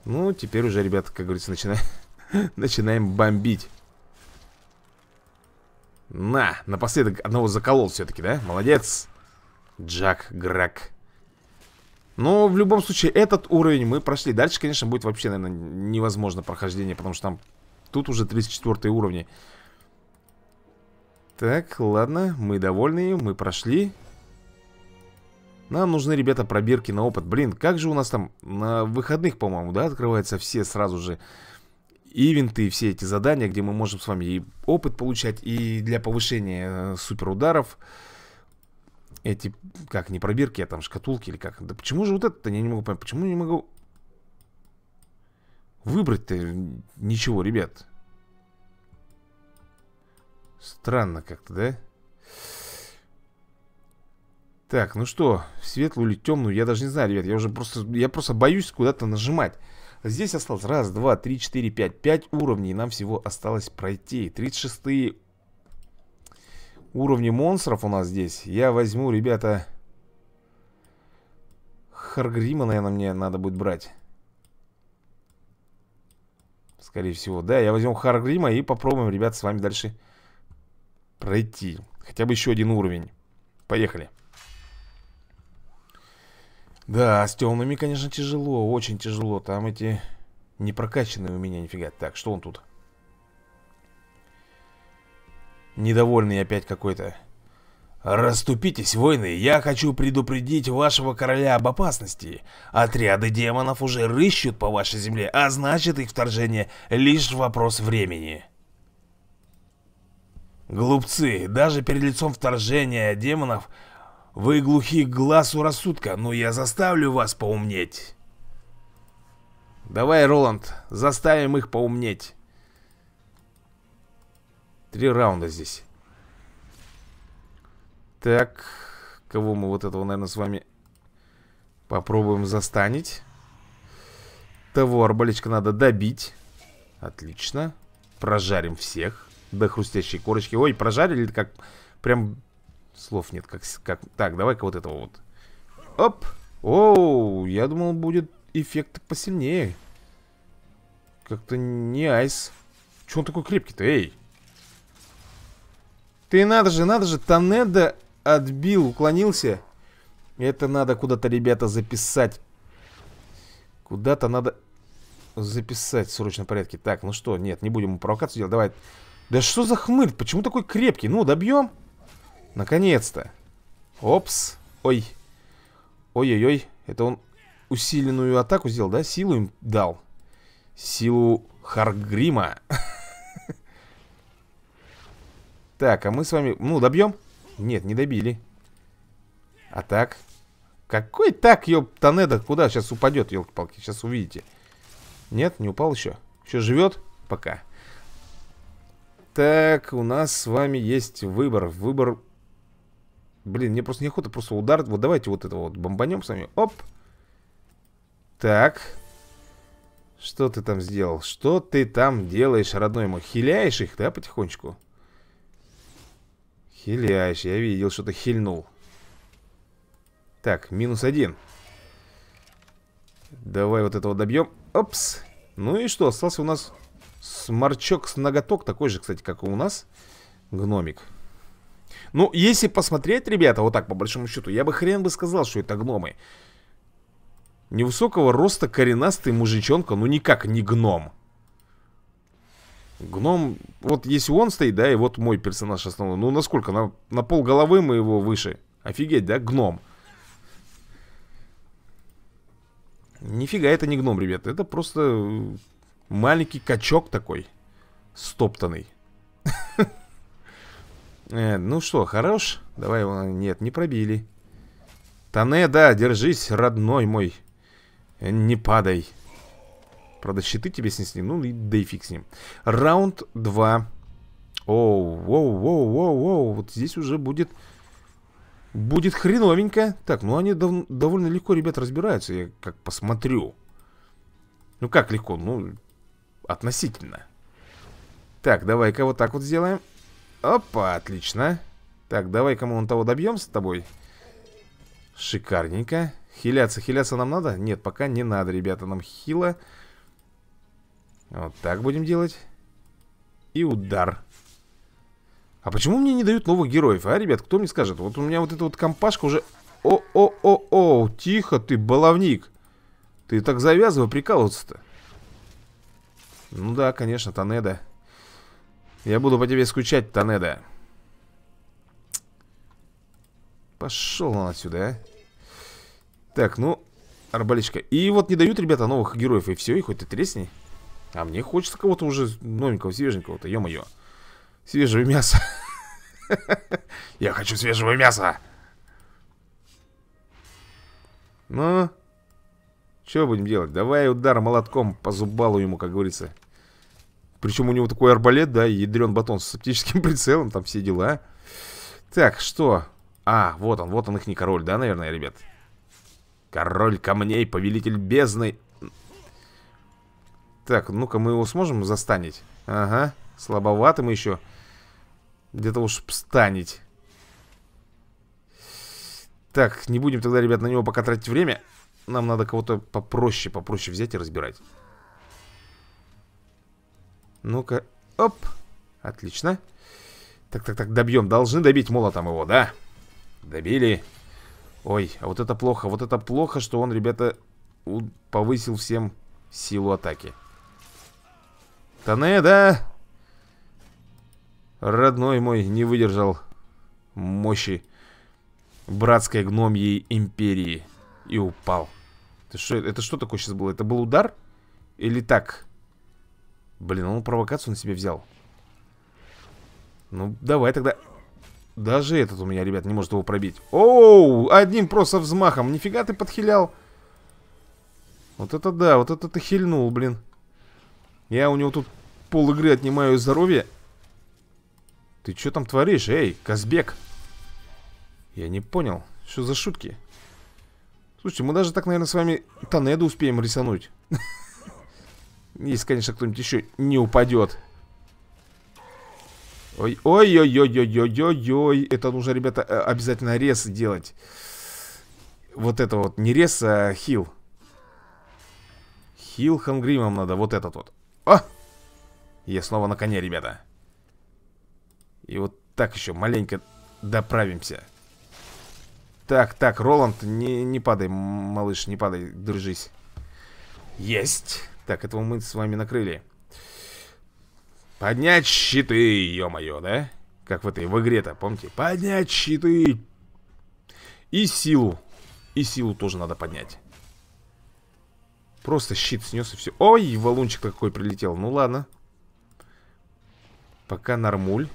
Ну, теперь уже, ребята, как говорится, начинаем, (laughs) начинаем бомбить. На, напоследок одного заколол все-таки, да? Молодец. Джак, Грак. Но ну, в любом случае, этот уровень мы прошли. Дальше, конечно, будет вообще, наверное, невозможно прохождение, потому что там... Тут уже 34 уровень. Так, ладно, мы довольны, мы прошли. Нам нужны, ребята, пробирки на опыт. Блин, как же у нас там на выходных, по-моему, да, открываются все сразу же ивенты, все эти задания, где мы можем с вами и опыт получать, и для повышения э, суперударов. Эти, как, не пробирки, а там шкатулки или как. Да почему же вот это-то, я не могу понять, почему не могу выбрать-то ничего, ребят? Странно как-то, да? Так, ну что, светлую или темную, я даже не знаю, ребят. Я уже просто, я просто боюсь куда-то нажимать. Здесь осталось раз, два, три, четыре, пять. Пять уровней нам всего осталось пройти. 36 уровни монстров у нас здесь. Я возьму, ребята... Харгрима, наверное, мне надо будет брать. Скорее всего. Да, я возьму Харгрима и попробуем, ребята, с вами дальше пройти. Хотя бы еще один уровень. Поехали. Да, с темными, конечно, тяжело. Очень тяжело. Там эти не прокачанные у меня нифига. Так, что он тут? Недовольный опять какой-то. «Раступитесь, воины, я хочу предупредить вашего короля об опасности. Отряды демонов уже рыщут по вашей земле, а значит их вторжение лишь вопрос времени». Глупцы, даже перед лицом вторжения демонов вы глухи к глазу рассудка, но я заставлю вас поумнеть. Давай, Роланд, заставим их поумнеть. Три раунда здесь. Так, кого мы вот этого, наверное, с вами попробуем застанить. Того арбалечка надо добить. Отлично. Прожарим всех до хрустящей корочки. Ой, прожарили как... Прям слов нет. Как... как... Так, давай-ка вот этого вот. Оп! Оу, я думал, будет эффект посильнее. Как-то не айс. Че он такой крепкий-то, эй? Ты надо же, надо же, Тонеда отбил, уклонился. Это надо куда-то, ребята, записать. Куда-то надо записать в срочном порядке. Так, ну что, нет, не будем провокацию делать. Давай да что за хмырь? Почему такой крепкий? Ну, добьем. Наконец-то. Опс. Ой. Ой-ой-ой. Это он усиленную атаку сделал, да? Силу им дал. Силу Харгрима. (laughs) Так, а мы с вами... Ну, добьем? Нет, не добили. А так? Какой так, ёптанеда? Куда сейчас упадет, елки-палки? Сейчас увидите. Нет, не упал еще. Еще живет? Пока. Так, у нас с вами есть выбор. Выбор... Блин, мне просто неохота, просто удар. Вот давайте вот это вот бомбанем с вами. Оп. Так. Что ты там сделал? Что ты там делаешь, родной мой? Хиляешь их, да, потихонечку? Хиляешь, я видел, что ты хильнул. Так, минус один. Давай вот этого добьем. Опс. Ну и что, остался у нас Сморчок с ноготок, такой же, кстати, как и у нас Гномик Ну, если посмотреть, ребята, вот так, по большому счету Я бы хрен бы сказал, что это гномы Невысокого роста коренастый мужичонка, ну никак не гном Гном, вот если он стоит, да, и вот мой персонаж основной Ну, насколько, на, на пол головы мы его выше Офигеть, да, гном Нифига это не гном, ребята, Это просто э, Маленький качок такой. Стоптанный. (laughs) Э, ну что, хорош? Давай его... Нет, не пробили. Тане, да, держись, родной мой. Э, не падай. Правда, щиты тебе снесли. Ну, и да и фиг с ним. Раунд 2. Оу, воу, воу, воу, воу. Вот здесь уже будет... Будет хреновенько. Так, ну они дов довольно легко, ребят, разбираются. Я как посмотрю. Ну как легко? Ну, относительно Так, давай-ка вот так вот сделаем Опа, отлично Так, давай-ка мы вон того добьем с тобой Шикарненько Хиляться, хиляться нам надо? Нет, пока не надо, ребята, нам хило. Вот так будем делать И удар а почему мне не дают новых героев, а, ребят? Кто мне скажет? Вот у меня вот эта вот компашка уже... О-о-о-о, тихо ты, баловник. Ты так завязывай прикалываться-то. Ну да, конечно, Танеда. Я буду по тебе скучать, Танеда. Пошел он отсюда, а. Так, ну, арбаличка. И вот не дают, ребята, новых героев, и все, и хоть ты тресни. А мне хочется кого-то уже новенького, свеженького-то, ё-моё. Свежего мяса. (laughs) Я хочу свежего мяса. Ну... Что будем делать? Давай удар молотком по зубалу ему, как говорится. Причем у него такой арбалет, да, ядрен батон с оптическим (laughs) прицелом, там все дела. Так, что? А, вот он, вот он их не король, да, наверное, ребят? Король камней, повелитель бездны. Так, ну-ка мы его сможем застанить? Ага, Слабоваты мы еще. Где-то уж встанить. Так, не будем тогда, ребят, на него пока тратить время. Нам надо кого-то попроще, попроще взять и разбирать Ну-ка, оп Отлично Так-так-так, добьем, должны добить молотом его, да? Добили Ой, а вот это плохо, вот это плохо, что он, ребята, повысил всем силу атаки да? Родной мой не выдержал мощи братской гномьей империи и упал. Это что, это что такое сейчас было? Это был удар? Или так? Блин, он провокацию на себе взял. Ну, давай тогда... Даже этот у меня, ребят, не может его пробить. Оу, одним просто взмахом. Нифига ты подхилял. Вот это да, вот это ты хильнул, блин. Я у него тут пол игры отнимаю здоровье. Ты что там творишь, эй, Казбек? Я не понял, что за шутки? Слушайте, мы даже так, наверное, с вами Тонеду успеем рисануть. (laughs) Если, конечно, кто-нибудь еще не упадет. Ой-ой-ой-ой-ой-ой-ой. Это нужно, ребята, э, обязательно рез делать. Вот это вот. Не рез, а хил. Хил хангримом надо. Вот этот вот. О! А! Я снова на коне, ребята. И вот так еще маленько доправимся. Так, так, Роланд, не, не падай, малыш, не падай, держись. Есть. Так, этого мы с вами накрыли. Поднять щиты, ё-моё, да? Как в этой, в игре-то, помните? Поднять щиты. И силу. И силу тоже надо поднять. Просто щит снес и все. Ой, валунчик какой прилетел. Ну ладно. Пока нормуль.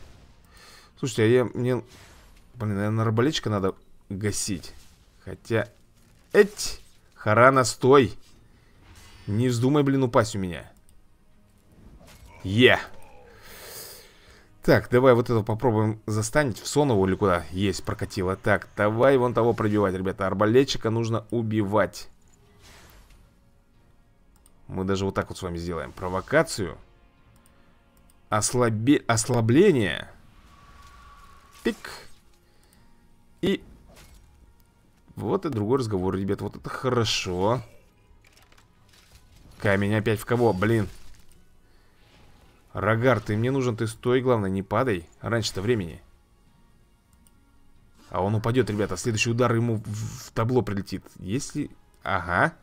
Слушайте, а я... Мне... Блин, наверное, арбалетчика надо гасить. Хотя... Эть! Харана, стой! Не вздумай, блин, упасть у меня. Е! Yeah. Так, давай вот это попробуем застанить. В Сонову или куда? Есть, прокатило. Так, давай вон того пробивать, ребята. Арбалетчика нужно убивать. Мы даже вот так вот с вами сделаем. Провокацию. Ослабе... Ослабление. Пик. И вот и другой разговор, ребят. Вот это хорошо. Камень опять в кого? Блин. Рогар, ты мне нужен. Ты стой, главное, не падай. Раньше-то времени. А он упадет, ребята. Следующий удар ему в, в табло прилетит. Если... Ага.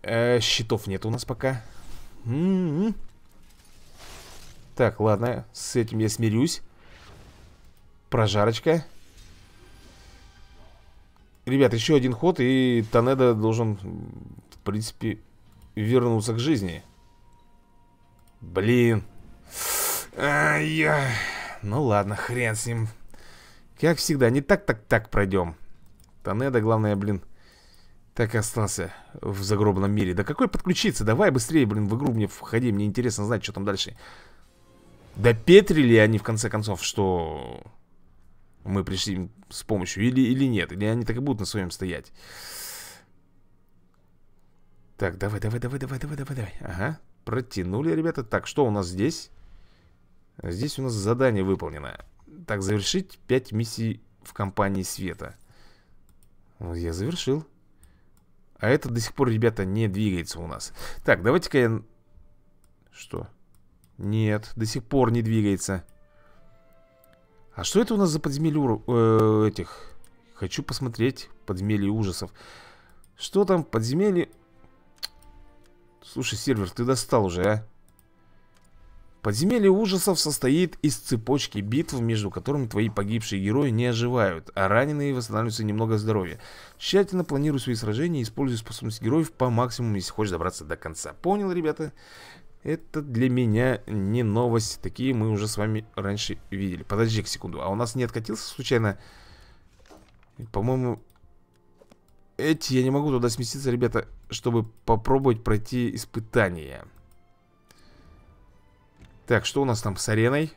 Э, щитов нет у нас пока. М -м -м. Так, ладно. С этим я смирюсь. Прожарочка. Ребят, еще один ход, и Танеда должен, в принципе, вернуться к жизни. Блин. А, я... Ну ладно, хрен с ним. Как всегда, не так-так-так пройдем. Танеда, главное, блин, так и остался в загробном мире. Да какой подключиться? Давай быстрее, блин, в игру мне входи. Мне интересно знать, что там дальше. Да петрили они, в конце концов, что мы пришли с помощью или, или нет, или они так и будут на своем стоять. Так, давай, давай, давай, давай, давай, давай, давай. Ага, протянули, ребята. Так, что у нас здесь? Здесь у нас задание выполнено. Так, завершить 5 миссий в компании Света. Вот я завершил. А это до сих пор, ребята, не двигается у нас. Так, давайте-ка я... Что? Нет, до сих пор не двигается. А что это у нас за подземелье ур... э, этих? Хочу посмотреть подземелье ужасов. Что там подземелье? Слушай, сервер, ты достал уже, а? Подземелье ужасов состоит из цепочки битв, между которыми твои погибшие герои не оживают, а раненые восстанавливаются немного здоровья. Тщательно планируй свои сражения и используй способность героев по максимуму, если хочешь добраться до конца. Понял, ребята? Это для меня не новость. Такие мы уже с вами раньше видели. подожди секунду. А у нас не откатился случайно? По-моему... Эти, я не могу туда сместиться, ребята, чтобы попробовать пройти испытание. Так, что у нас там с ареной?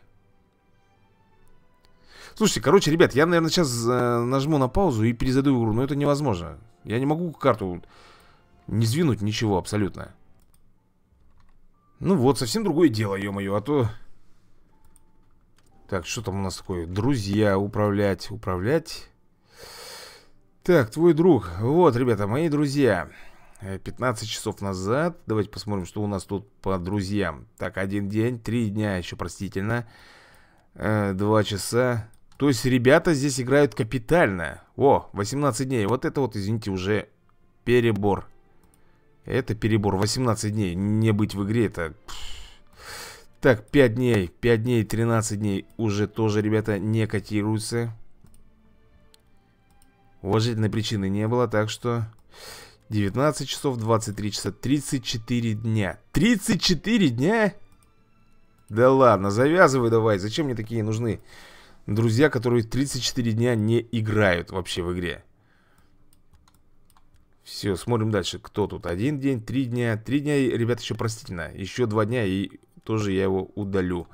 Слушайте, короче, ребят, я, наверное, сейчас э, нажму на паузу и перезаду игру, но это невозможно. Я не могу карту не сдвинуть ничего абсолютно. Ну вот, совсем другое дело, ё-моё, а то... Так, что там у нас такое? Друзья, управлять, управлять. Так, твой друг. Вот, ребята, мои друзья. 15 э, часов назад. Давайте посмотрим, что у нас тут по друзьям. Так, один день, три дня еще, простительно. Э, два часа. То есть ребята здесь играют капитально. О, 18 дней. Вот это вот, извините, уже перебор. Это перебор. 18 дней. Не быть в игре, это... Так, 5 дней. 5 дней, 13 дней. Уже тоже, ребята, не котируются. Уважительной причины не было, так что... 19 часов, 23 часа, 34 дня. 34 дня? Да ладно, завязывай давай. Зачем мне такие нужны друзья, которые 34 дня не играют вообще в игре? Все, смотрим дальше. Кто тут? Один день, три дня. Три дня, ребят, еще простительно. Еще два дня, и тоже я его удалю.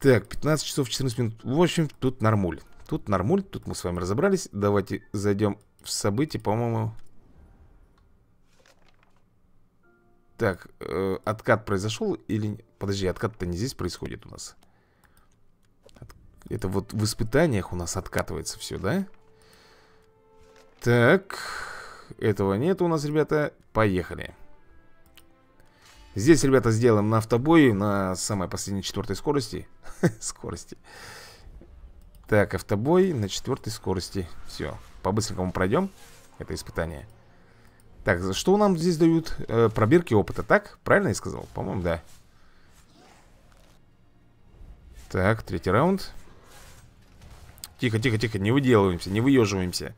Так, 15 часов 14 минут. В общем, тут нормуль. Тут нормуль, тут мы с вами разобрались. Давайте зайдем в события, по-моему. Так, э, откат произошел или... Подожди, откат-то не здесь происходит у нас. Это вот в испытаниях у нас откатывается все, да? Так этого нет у нас, ребята. Поехали. Здесь, ребята, сделаем на автобой на самой последней четвертой скорости. (laughs) скорости. Так, автобой на четвертой скорости. Все, по-быстренькому пройдем это испытание. Так, что нам здесь дают? Э, пробирки опыта, так? Правильно я сказал? По-моему, да. Так, третий раунд. Тихо, тихо, тихо, не выделываемся, не выеживаемся.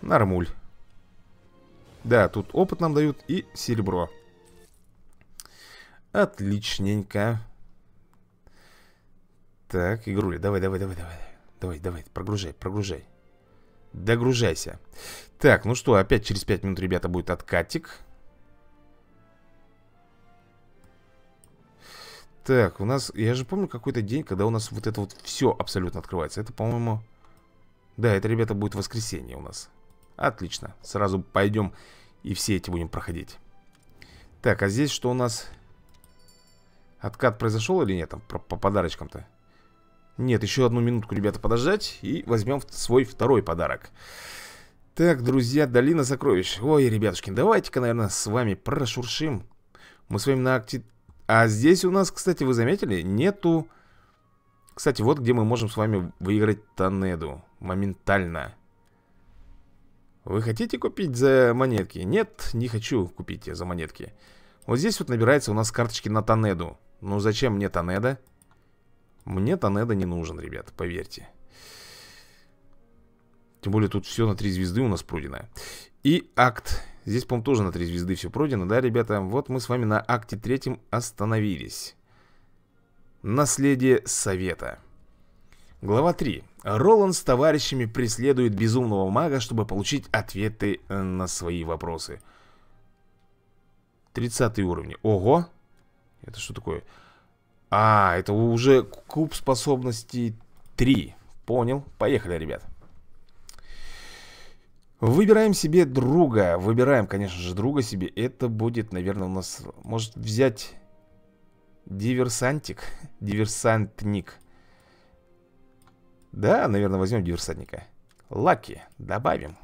Нормуль. Да, тут опыт нам дают и серебро Отличненько Так, игруля, давай, давай, давай, давай Давай, давай, прогружай, прогружай Догружайся Так, ну что, опять через 5 минут, ребята, будет откатик Так, у нас, я же помню какой-то день, когда у нас вот это вот все абсолютно открывается Это, по-моему... Да, это, ребята, будет воскресенье у нас Отлично, сразу пойдем и все эти будем проходить Так, а здесь что у нас? Откат произошел или нет? Там, по, по подарочкам-то Нет, еще одну минутку, ребята, подождать И возьмем свой второй подарок Так, друзья, долина сокровищ Ой, ребятушки, давайте-ка, наверное, с вами прошуршим Мы с вами на акте... А здесь у нас, кстати, вы заметили, нету... Кстати, вот где мы можем с вами выиграть Тонеду Моментально вы хотите купить за монетки? Нет, не хочу купить за монетки. Вот здесь вот набирается у нас карточки на Тонеду. Ну зачем мне Тонеда? Мне Тонеда не нужен, ребят, поверьте. Тем более тут все на три звезды у нас пройдено. И акт. Здесь, по-моему, тоже на три звезды все пройдено, да, ребята? Вот мы с вами на акте третьем остановились. Наследие совета. Глава 3. Роланд с товарищами преследует безумного мага, чтобы получить ответы э, на свои вопросы. 30 уровень. Ого! Это что такое? А, это уже куб способностей 3. Понял. Поехали, ребят. Выбираем себе друга. Выбираем, конечно же, друга себе. Это будет, наверное, у нас... Может взять... Диверсантик? Диверсантник. Да, наверное, возьмем диверсантника. Лаки добавим.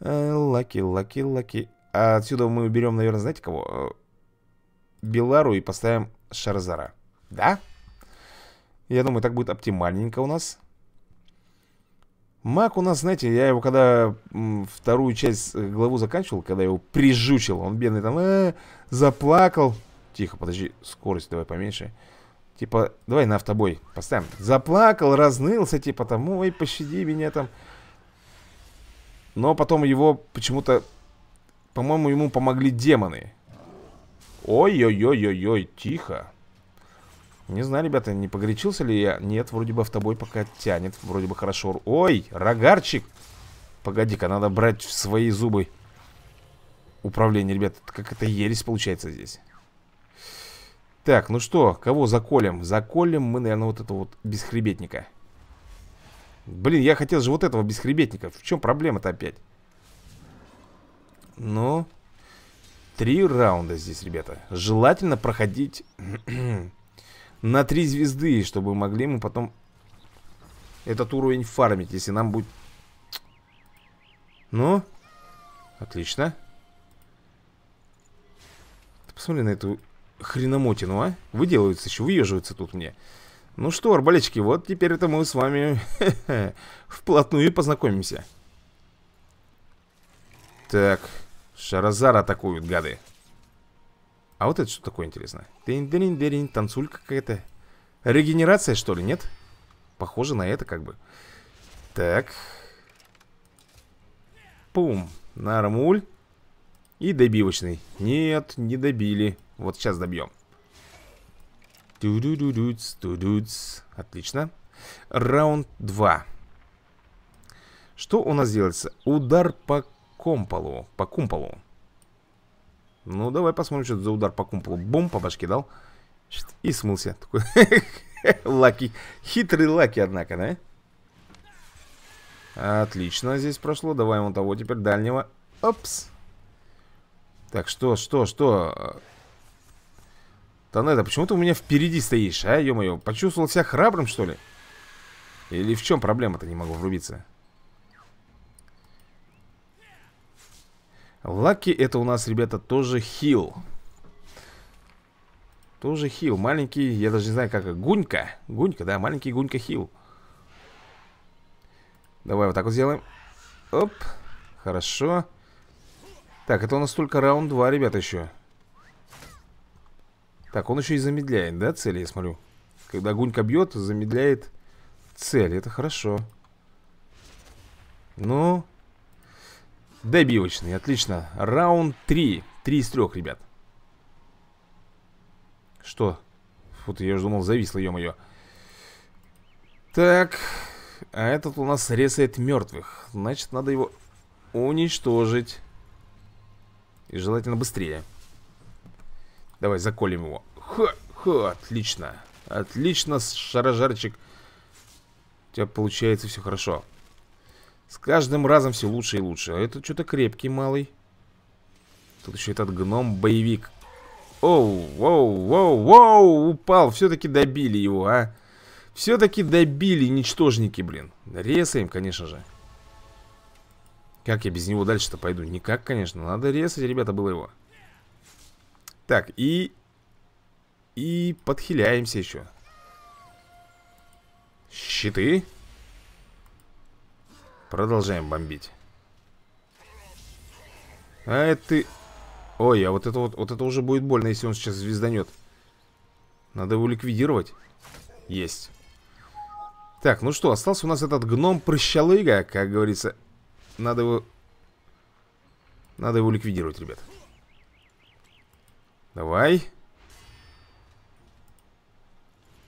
Э, лаки, лаки, лаки. отсюда мы уберем, наверное, знаете кого? Э, Белару и поставим Шарзара. Да? Я думаю, так будет оптимальненько у нас. Маг у нас, знаете, я его когда вторую часть э, главу заканчивал, когда я его прижучил, он бедный там э -э, заплакал. Тихо, подожди, скорость давай поменьше. Э Типа, давай на автобой поставим. Заплакал, разнылся, типа там, ой, пощади меня там. Но потом его почему-то, по-моему, ему помогли демоны. Ой-ой-ой-ой-ой, тихо. Не знаю, ребята, не погорячился ли я? Нет, вроде бы автобой пока тянет, вроде бы хорошо. Ой, рогарчик! Погоди-ка, надо брать в свои зубы управление, ребята. Как это ересь получается здесь. Так, ну что, кого заколем? Заколем мы, наверное, вот этого вот бесхребетника. Блин, я хотел же вот этого бесхребетника. В чем проблема-то опять? Ну, три раунда здесь, ребята. Желательно проходить (clears throat) на три звезды, чтобы могли мы потом этот уровень фармить, если нам будет... Ну, отлично. Ты посмотри на эту хреномотину, а? Выделываются еще, выеживаются тут мне. Ну что, арбалетчики, вот теперь это мы с вами (laughs) вплотную познакомимся. Так, Шаразар атакуют, гады. А вот это что такое, интересно? Дерин-дерин-дерин, танцулька какая-то. Регенерация, что ли, нет? Похоже на это как бы. Так. Пум. Нормуль. И добивочный. Нет, не добили. Вот сейчас добьем. Тудудудуц, тудуц. Отлично. Раунд 2. Что у нас делается? Удар по комполу. По кумполу. Ну, давай посмотрим, что это за удар по кумполу. Бум, по башке дал. И смылся. Такой. (laughs) лаки. Хитрый лаки, однако, да? Отлично здесь прошло. Давай вон того теперь дальнего. Опс. Так, что, что, что? Танеда, почему ты у меня впереди стоишь, а, ё-моё? Почувствовал себя храбрым, что ли? Или в чем проблема-то, не могу врубиться? Лаки это у нас, ребята, тоже хил. Тоже хил. Маленький, я даже не знаю, как... Гунька. Гунька, да, маленький Гунька хил. Давай вот так вот сделаем. Оп. Хорошо. Так, это у нас только раунд 2, ребята, еще. Так, он еще и замедляет, да, цели, я смотрю. Когда гунька бьет, замедляет цель. Это хорошо. Ну, добивочный, отлично. Раунд 3. 3 из 3, ребят. Что? Вот я уже думал, зависло, ё-моё. Так, а этот у нас резает мертвых. Значит, надо его уничтожить. И желательно быстрее. Давай заколем его. Ха, ха, отлично. Отлично, шарожарчик. У тебя получается все хорошо. С каждым разом все лучше и лучше. А это что-то крепкий малый. Тут еще этот гном-боевик. Оу, оу, оу, оу, упал. Все-таки добили его, а. Все-таки добили, ничтожники, блин. Резаем, конечно же. Как я без него дальше-то пойду? Никак, конечно. Надо резать, ребята, было его. Так, и... И подхиляемся еще. Щиты. Продолжаем бомбить. А это Ой, а вот это вот, вот это уже будет больно, если он сейчас звезданет. Надо его ликвидировать. Есть. Так, ну что, остался у нас этот гном-прыщалыга, как говорится. Надо его... Надо его ликвидировать, ребят. Давай.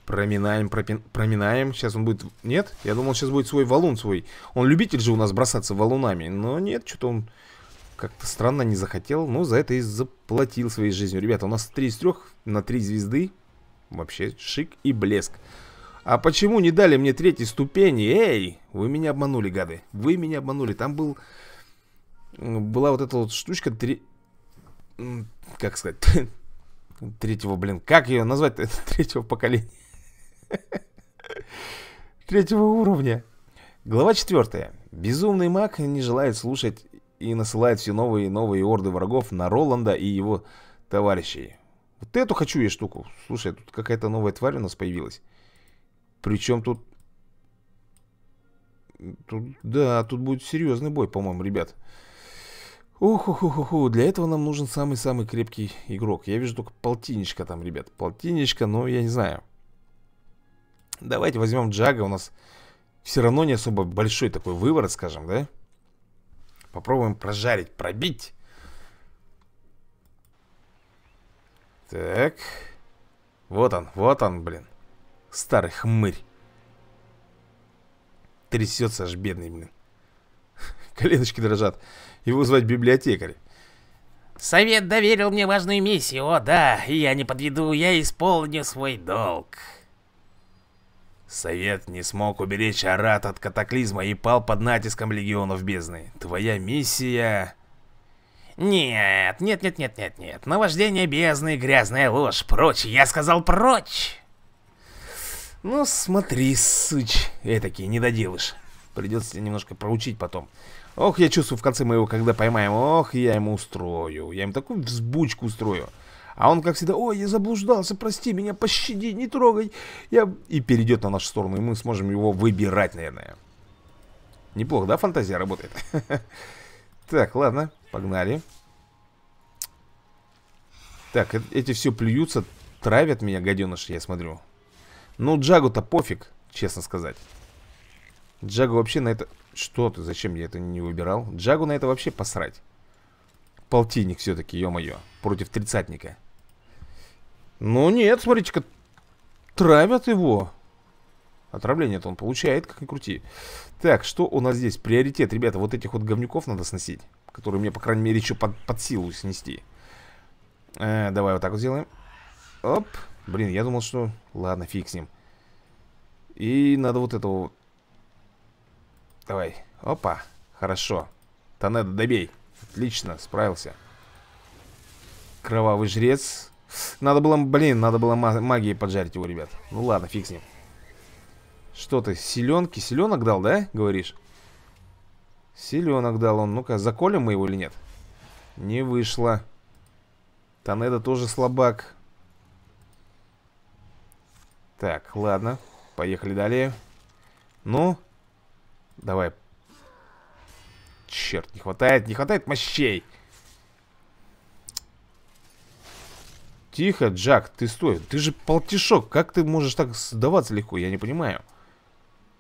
Проминаем, пропи... проминаем. Сейчас он будет... Нет? Я думал, сейчас будет свой валун свой. Он любитель же у нас бросаться валунами. Но нет, что-то он как-то странно не захотел. Но за это и заплатил своей жизнью. Ребята, у нас 3 из 3 на 3 звезды. Вообще шик и блеск. А почему не дали мне третьей ступени? Эй, вы меня обманули, гады. Вы меня обманули. Там был... Была вот эта вот штучка, три как сказать, (laughs) третьего, блин, как ее назвать (laughs) Третьего поколения. (laughs) Третьего уровня. Глава четвертая. Безумный маг не желает слушать и насылает все новые и новые орды врагов на Роланда и его товарищей. Вот эту хочу я штуку. Слушай, тут какая-то новая тварь у нас появилась. Причем тут... тут... Да, тут будет серьезный бой, по-моему, ребят. Ребят. Уху-ху-ху-ху, для этого нам нужен самый-самый крепкий игрок. Я вижу только полтинничка там, ребят. Полтинничка, но я не знаю. Давайте возьмем Джага, у нас все равно не особо большой такой выбор, скажем, да? Попробуем прожарить, пробить. Так. Вот он, вот он, блин. Старый хмырь. Трясется аж бедный, блин. (laughs) Коленочки дрожат. Его звать библиотекарь. Совет доверил мне важную миссию, о да, и я не подведу, я исполню свой долг. Совет не смог уберечь Арат от катаклизма и пал под натиском легионов бездны. Твоя миссия... Нет, нет, нет, нет, нет, нет. Наваждение бездны, грязная ложь, прочь, я сказал прочь. Ну смотри, сыч, этакий не доделаешь. Придется тебе немножко проучить потом. Ох, я чувствую, в конце мы его когда поймаем, ох, я ему устрою. Я ему такую взбучку устрою. А он, как всегда, ой, я заблуждался, прости меня, пощади, не трогай. Я... И перейдет на нашу сторону, и мы сможем его выбирать, наверное. Неплохо, да, фантазия работает? (laughs) Так, ладно, погнали. Так, э, эти все плюются, травят меня, гаденыш, я смотрю. Ну, Джагу-то пофиг, честно сказать. Джагу вообще на это... Что ты? Зачем я это не выбирал? Джагу на это вообще посрать. Полтинник все-таки, ё-моё. Против тридцатника. Ну нет, смотрите-ка. Травят его. Отравление-то он получает, как ни крути. Так, что у нас здесь? Приоритет, ребята, вот этих вот говнюков надо сносить. Которые мне, по крайней мере, еще под, под силу снести. Э, давай вот так вот сделаем. Оп. Блин, я думал, что... Ладно, фиг с ним. И надо вот этого Давай. Опа. Хорошо. Тонедо, добей. Отлично, справился. Кровавый жрец. Надо было, блин, надо было магии поджарить его, ребят. Ну ладно, фиг с ним. Что ты, силенки, силенок дал, да, говоришь? силенок дал он. Ну-ка, заколем мы его или нет? Не вышло. Тонедо тоже слабак. Так, ладно. Поехали далее. Ну, Давай. Черт, не хватает, не хватает мощей. Тихо, Джак, ты стой. Ты же полтишок. Как ты можешь так сдаваться легко? Я не понимаю.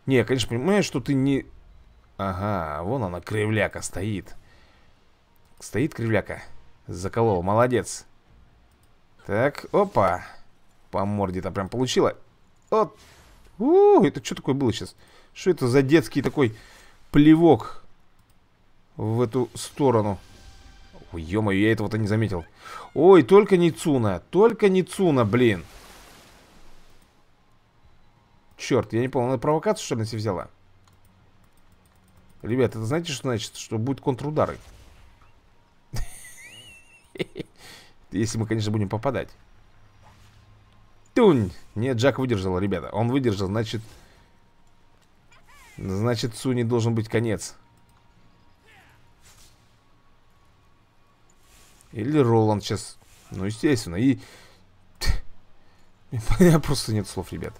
Не, я, конечно, понимаю, что ты не... Ага, вон она, кривляка, стоит. Стоит кривляка. Заколол, молодец. Так, опа. По морде-то прям получила. Вот. это что такое было сейчас? Что это за детский такой плевок в эту сторону? Ой, я этого-то не заметил. Ой, только не Цуна, только не Цуна, блин. Черт, я не понял, она провокацию, что ли, себе взяла? Ребят, это знаете, что значит? Что будут контрудары. (laughs) Если мы, конечно, будем попадать. Тунь! Нет, Джак выдержал, ребята. Он выдержал, значит, Значит, Суни должен быть конец. Или Роланд сейчас. Ну, естественно. И... У (laughs) меня просто нет слов, ребят.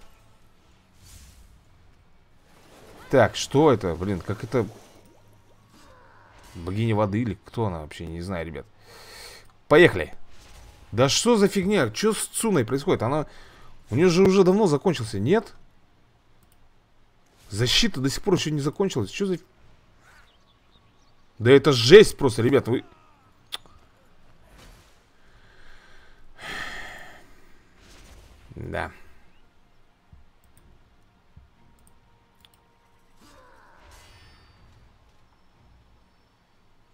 Так, что это? Блин, как это... Богиня воды или кто она вообще? Не знаю, ребят. Поехали. Да что за фигня? Что с Цуной происходит? Она... У нее же уже давно закончился, нет? Нет. Защита до сих пор еще не закончилась. Что за... Да это жесть просто, ребят, вы... Да.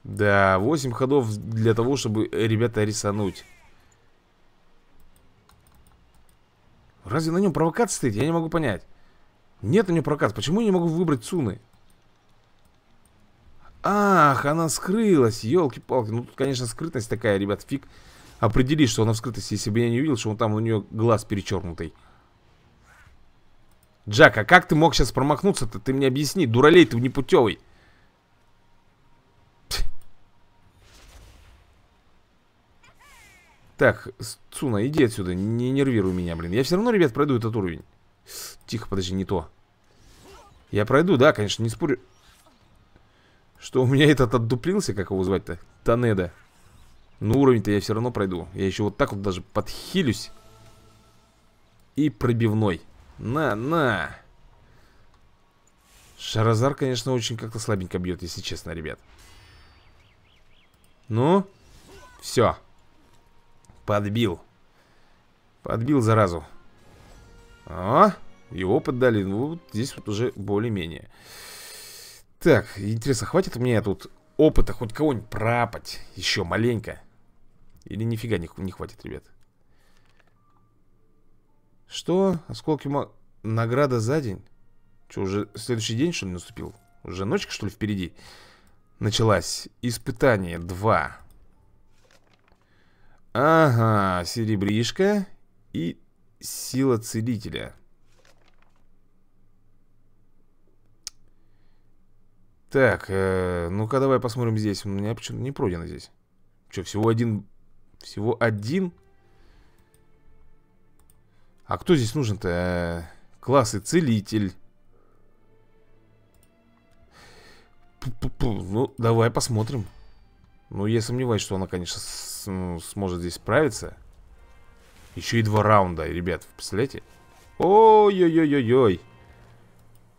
Да, 8 ходов для того, чтобы э, ребята рисануть. Разве на нем провокация стоит? Я не могу понять. Нет у нее прокат. Почему я не могу выбрать Цуны? Ах, она скрылась. Елки-палки. Ну, тут, конечно, скрытность такая, ребят. Фиг определишь, что она в скрытости, если бы я не увидел, что он там у нее глаз перечеркнутый. Джак, а как ты мог сейчас промахнуться-то? Ты мне объясни. Дуралей ты непутевый. Так, Цуна, иди отсюда, не нервируй меня, блин. Я все равно, ребят, пройду этот уровень. Тихо, подожди, не то. Я пройду, да, конечно, не спорю. Что у меня этот отдуплился, как его звать-то? Танеда. Но уровень-то я все равно пройду. Я еще вот так вот даже подхилюсь. И пробивной. На, на. Шаразар, конечно, очень как-то слабенько бьет, если честно, ребят. Ну, все. Подбил. Подбил заразу. А, его поддали. Ну, вот здесь вот уже более-менее. Так, интересно, хватит у меня тут опыта хоть кого-нибудь прапать еще маленько? Или нифига не, не хватит, ребят? Что? Осколки ма... Награда за день? Что, уже следующий день, что ли, наступил? Уже ночка, что ли, впереди? Началась. Испытание 2. Ага, серебришка и Сила целителя. Так, э, ну-ка давай посмотрим здесь. У меня почему-то не пройдено здесь. Что, всего один... Всего один? А кто здесь нужен-то? Э, классы целитель. Пу -пу -пу. Ну, давай посмотрим. Ну, я сомневаюсь, что она, конечно, с, ну, сможет здесь справиться. Еще и два раунда, ребят, представляете? Ой-ой-ой-ой-ой.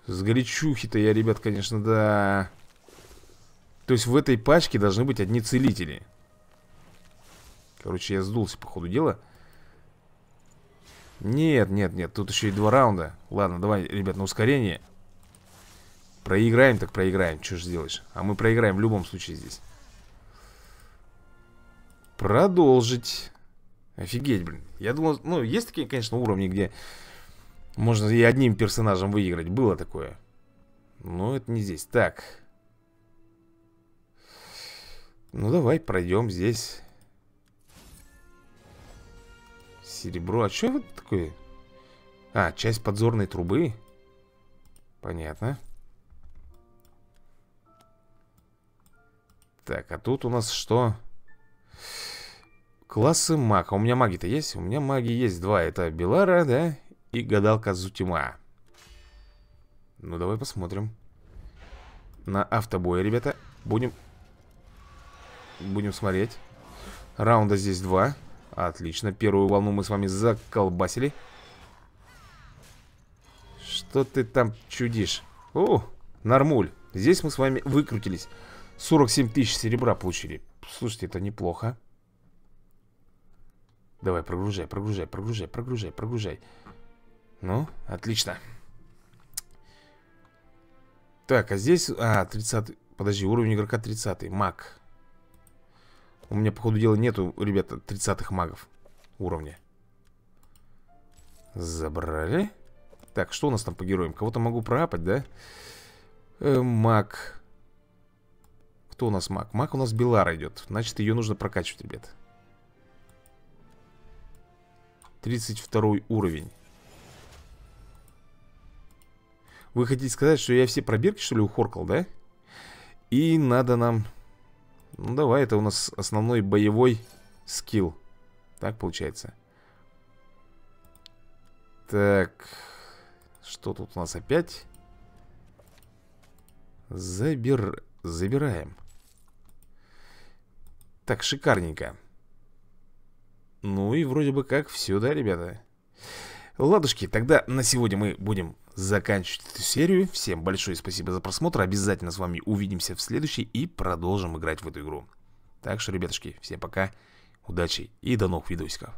С горячухи-то я, ребят, конечно, да... То есть в этой пачке должны быть одни целители. Короче, я сдулся по ходу дела. Нет, нет, нет, тут еще и два раунда. Ладно, давай, ребят, на ускорение. Проиграем, так проиграем, что же сделаешь? А мы проиграем в любом случае здесь. Продолжить. Офигеть, блин. Я думал, ну, есть такие, конечно, уровни, где можно и одним персонажем выиграть. Было такое. Но это не здесь. Так. Ну, давай пройдем здесь. Серебро. А что это такое? А, часть подзорной трубы. Понятно. Так, а тут у нас что? Что? Классы мага. у меня маги-то есть? У меня маги есть два. Это Белара, да? И гадалка Зутима. Ну, давай посмотрим. На автобое, ребята. Будем... Будем смотреть. Раунда здесь два. Отлично. Первую волну мы с вами заколбасили. Что ты там чудишь? О, нормуль. Здесь мы с вами выкрутились. 47 тысяч серебра получили. Слушайте, это неплохо. Давай, прогружай, прогружай, прогружай, прогружай, прогружай. Ну, отлично. Так, а здесь... А, 30... Подожди, уровень игрока 30 Маг. У меня, по ходу дела, нету, ребята, 30-х магов уровня. Забрали. Так, что у нас там по героям? Кого-то могу проапать, да? Э, маг. Кто у нас маг? Маг у нас Белар идет. Значит, ее нужно прокачивать, ребят. 32 уровень Вы хотите сказать, что я все пробирки, что ли, ухоркал, да? И надо нам... Ну, давай, это у нас основной боевой скилл Так получается Так Что тут у нас опять? Забир... Забираем Так, шикарненько ну и вроде бы как все, да, ребята? Ладушки, тогда на сегодня мы будем заканчивать эту серию. Всем большое спасибо за просмотр. Обязательно с вами увидимся в следующей и продолжим играть в эту игру. Так что, ребятушки, всем пока, удачи и до новых видосиков.